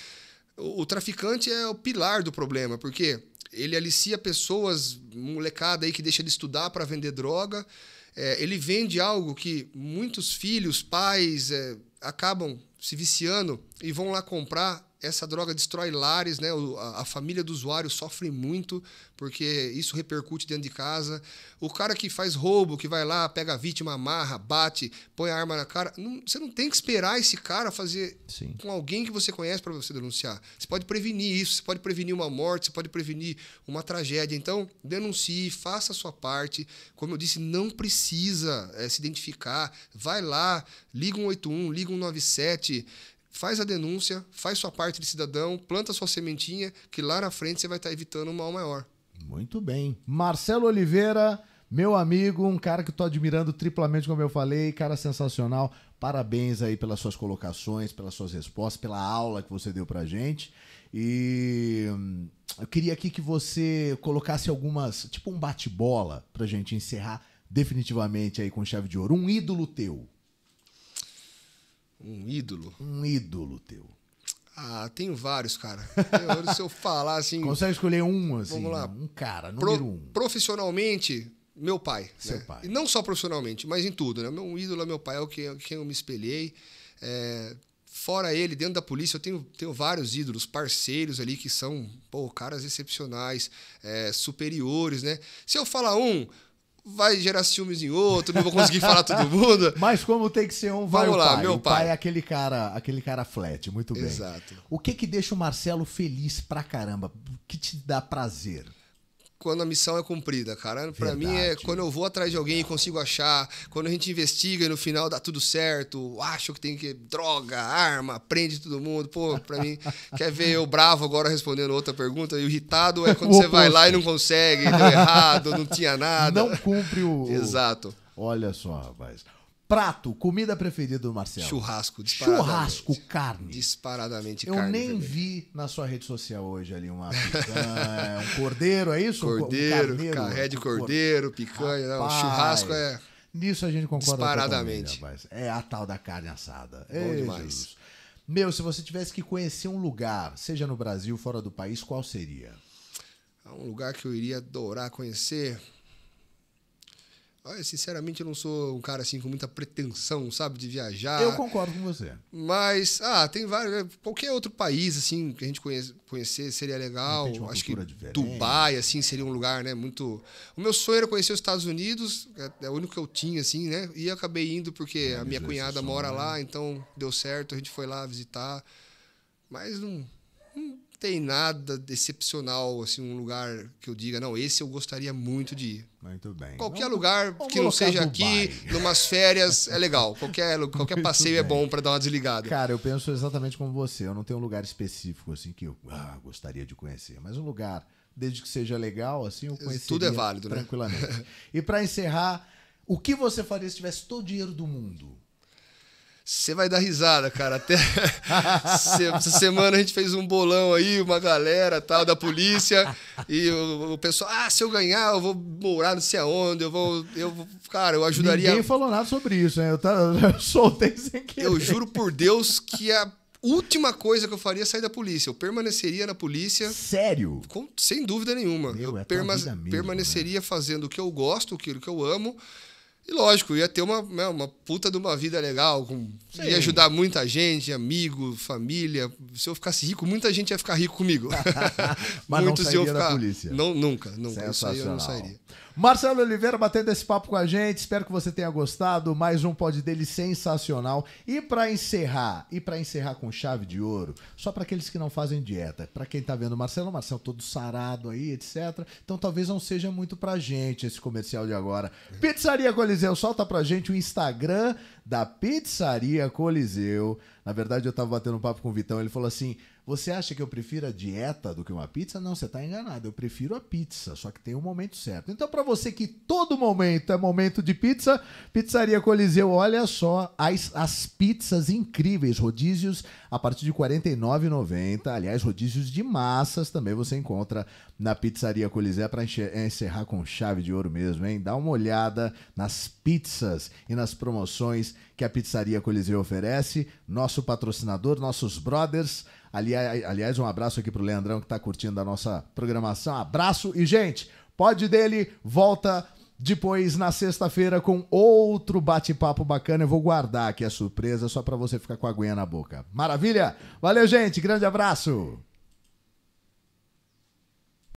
O, o traficante é o pilar do problema, porque ele alicia pessoas, molecada aí que deixa de estudar para vender droga. É, ele vende algo que muitos filhos, pais é, acabam se viciando e vão lá comprar essa droga destrói lares, né? A, família do usuário sofre muito porque isso repercute dentro de casa. O cara que faz roubo, que vai lá, pega a vítima, amarra, bate, põe a arma na cara, não, você não tem que esperar esse cara fazer Sim. com alguém que você conhece para você denunciar. Você pode prevenir isso, você pode prevenir uma morte, você pode prevenir uma tragédia. Então, denuncie, faça a sua parte. Como eu disse, não precisa é, se identificar. Vai lá, liga 181, liga 197, faz a denúncia, faz sua parte de cidadão, planta sua sementinha, que lá na frente você vai estar tá evitando um mal maior. Muito bem. Marcelo Oliveira, meu amigo, um cara que estou admirando triplamente, como eu falei, cara sensacional. Parabéns aí pelas suas colocações, pelas suas respostas, pela aula que você deu para gente. E hum, eu queria aqui que você colocasse algumas, tipo um bate-bola para gente encerrar definitivamente aí com chave de ouro. Um ídolo teu. Um ídolo? Um ídolo teu. Ah, tenho vários, cara. *laughs* Eu, se eu falar assim. Consegue escolher um, assim? Vamos lá. Um cara, número Pro, um. Profissionalmente, meu pai. Seu né? pai. E não só profissionalmente, mas em tudo, né? Meu ídolo é meu pai, é o que, quem eu me espelhei. É, fora ele, dentro da polícia, eu tenho, tenho vários ídolos, parceiros ali que são, pô, caras excepcionais, é, superiores, né? Se eu falar um, vai gerar ciúmes em outro, não vou conseguir falar todo mundo. *laughs* Mas como tem que ser um, vai Vamos o lá, pai. meu pai. O pai é aquele cara, aquele cara flat, muito bem. Exato. O que que deixa o Marcelo feliz pra caramba? O que te dá prazer? quando a missão é cumprida, cara. Para mim é quando eu vou atrás de alguém e consigo achar, quando a gente investiga e no final dá tudo certo, acho que tem que droga, arma, prende todo mundo. Pô, para mim *laughs* quer ver eu bravo agora respondendo outra pergunta e irritado é *laughs* quando você vai lá e não consegue, deu errado, não tinha *laughs* nada. Não cumpre o Exato. Olha só, rapaz. Prato, comida preferida do Marcelo. Churrasco, disparadamente. Churrasco, carne. Disparadamente Eu carne. Eu nem vi na sua rede social hoje ali uma picanha, é um cordeiro, é isso? Cordeiro, um carneiro, carré de cordeiro, picanha. Rapaz, não, churrasco é. Nisso a gente concorda Disparadamente. é a tal da carne assada. Bom Ei, demais. Jesus. Meu, se você tivesse que conhecer um lugar, seja no Brasil, fora do país, qual seria? É um lugar que eu iria adorar conhecer. Olha, sinceramente, eu não sou um cara assim com muita pretensão, sabe, de viajar. Eu concordo com você. Mas, ah, tem vários. Né, qualquer outro país, assim, que a gente conhece, conhecer seria legal. Acho que diferente. Dubai, assim, seria um lugar, né, muito. O meu sonho era conhecer os Estados Unidos, é, é o único que eu tinha, assim, né? E acabei indo porque é, a minha cunhada mora sonho, né? lá, né? então deu certo, a gente foi lá visitar. Mas não. não tem nada excepcional, assim, um lugar que eu diga, não, esse eu gostaria muito de ir. Muito bem. Qualquer vamos, lugar vamos que não seja Dubai. aqui, numas férias, é legal. Qualquer, *laughs* qualquer passeio é bem. é bom para dar uma desligada. Cara, eu penso exatamente como você. Eu não tenho um lugar específico, assim, que eu ah, gostaria de conhecer. Mas um lugar, desde que seja legal, assim, eu conheceria Tudo é válido, né? tranquilamente. Né? e para encerrar, o que você faria se tivesse todo o dinheiro do mundo? Você vai dar risada, cara. Até *laughs* essa semana a gente fez um bolão aí, uma galera tal da polícia e o, o, pessoal, ah, se eu ganhar, eu vou morar não sei aonde, eu vou, eu, cara, eu ajudaria. Ninguém falou nada sobre isso, né? Eu, tá, *laughs* eu soltei sem querer. Eu juro por Deus que a última coisa que eu faria é sair da polícia. Eu permaneceria na polícia. Sério? Com, sem dúvida nenhuma. Meu, eu é perma mesmo, né? permaneceria né? fazendo o que eu gosto, aquilo que eu amo e lógico, ia ter uma, né, uma puta de uma vida legal, com, ia ajudar muita gente, amigo, família. Se eu ficasse rico, muita gente ia ficar rico comigo. *laughs* Mas *laughs* Muito não sairia eu ficar... da polícia. Não, nunca, nunca. Isso eu não sairia. Marcelo Oliveira batendo esse papo com a gente. Espero que você tenha gostado. Mais um pod dele sensacional. E para encerrar, e para encerrar com chave de ouro, só para aqueles que não fazem dieta, para quem tá vendo Marcelo, Marcelo todo sarado aí, etc. Então talvez não seja muito pra gente esse comercial de agora. Pizzaria Coliseu, solta pra gente o Instagram da Pizzaria Coliseu. Na verdade, eu tava batendo um papo com o Vitão, ele falou assim: você acha que eu prefiro a dieta do que uma pizza? Não, você está enganado. Eu prefiro a pizza, só que tem um momento certo. Então, para você que todo momento é momento de pizza, Pizzaria Coliseu, olha só as, as pizzas incríveis, rodízios a partir de R$ 49,90. Aliás, rodízios de massas também você encontra na Pizzaria Coliseu é para é encerrar com chave de ouro mesmo, hein? Dá uma olhada nas pizzas e nas promoções que a Pizzaria Coliseu oferece. Nosso patrocinador, nossos brothers. Aliás, um abraço aqui pro Leandrão que tá curtindo a nossa programação. Abraço e, gente, pode dele, volta depois na sexta-feira com outro bate-papo bacana. Eu vou guardar aqui a surpresa só para você ficar com a aguinha na boca. Maravilha? Valeu, gente. Grande abraço.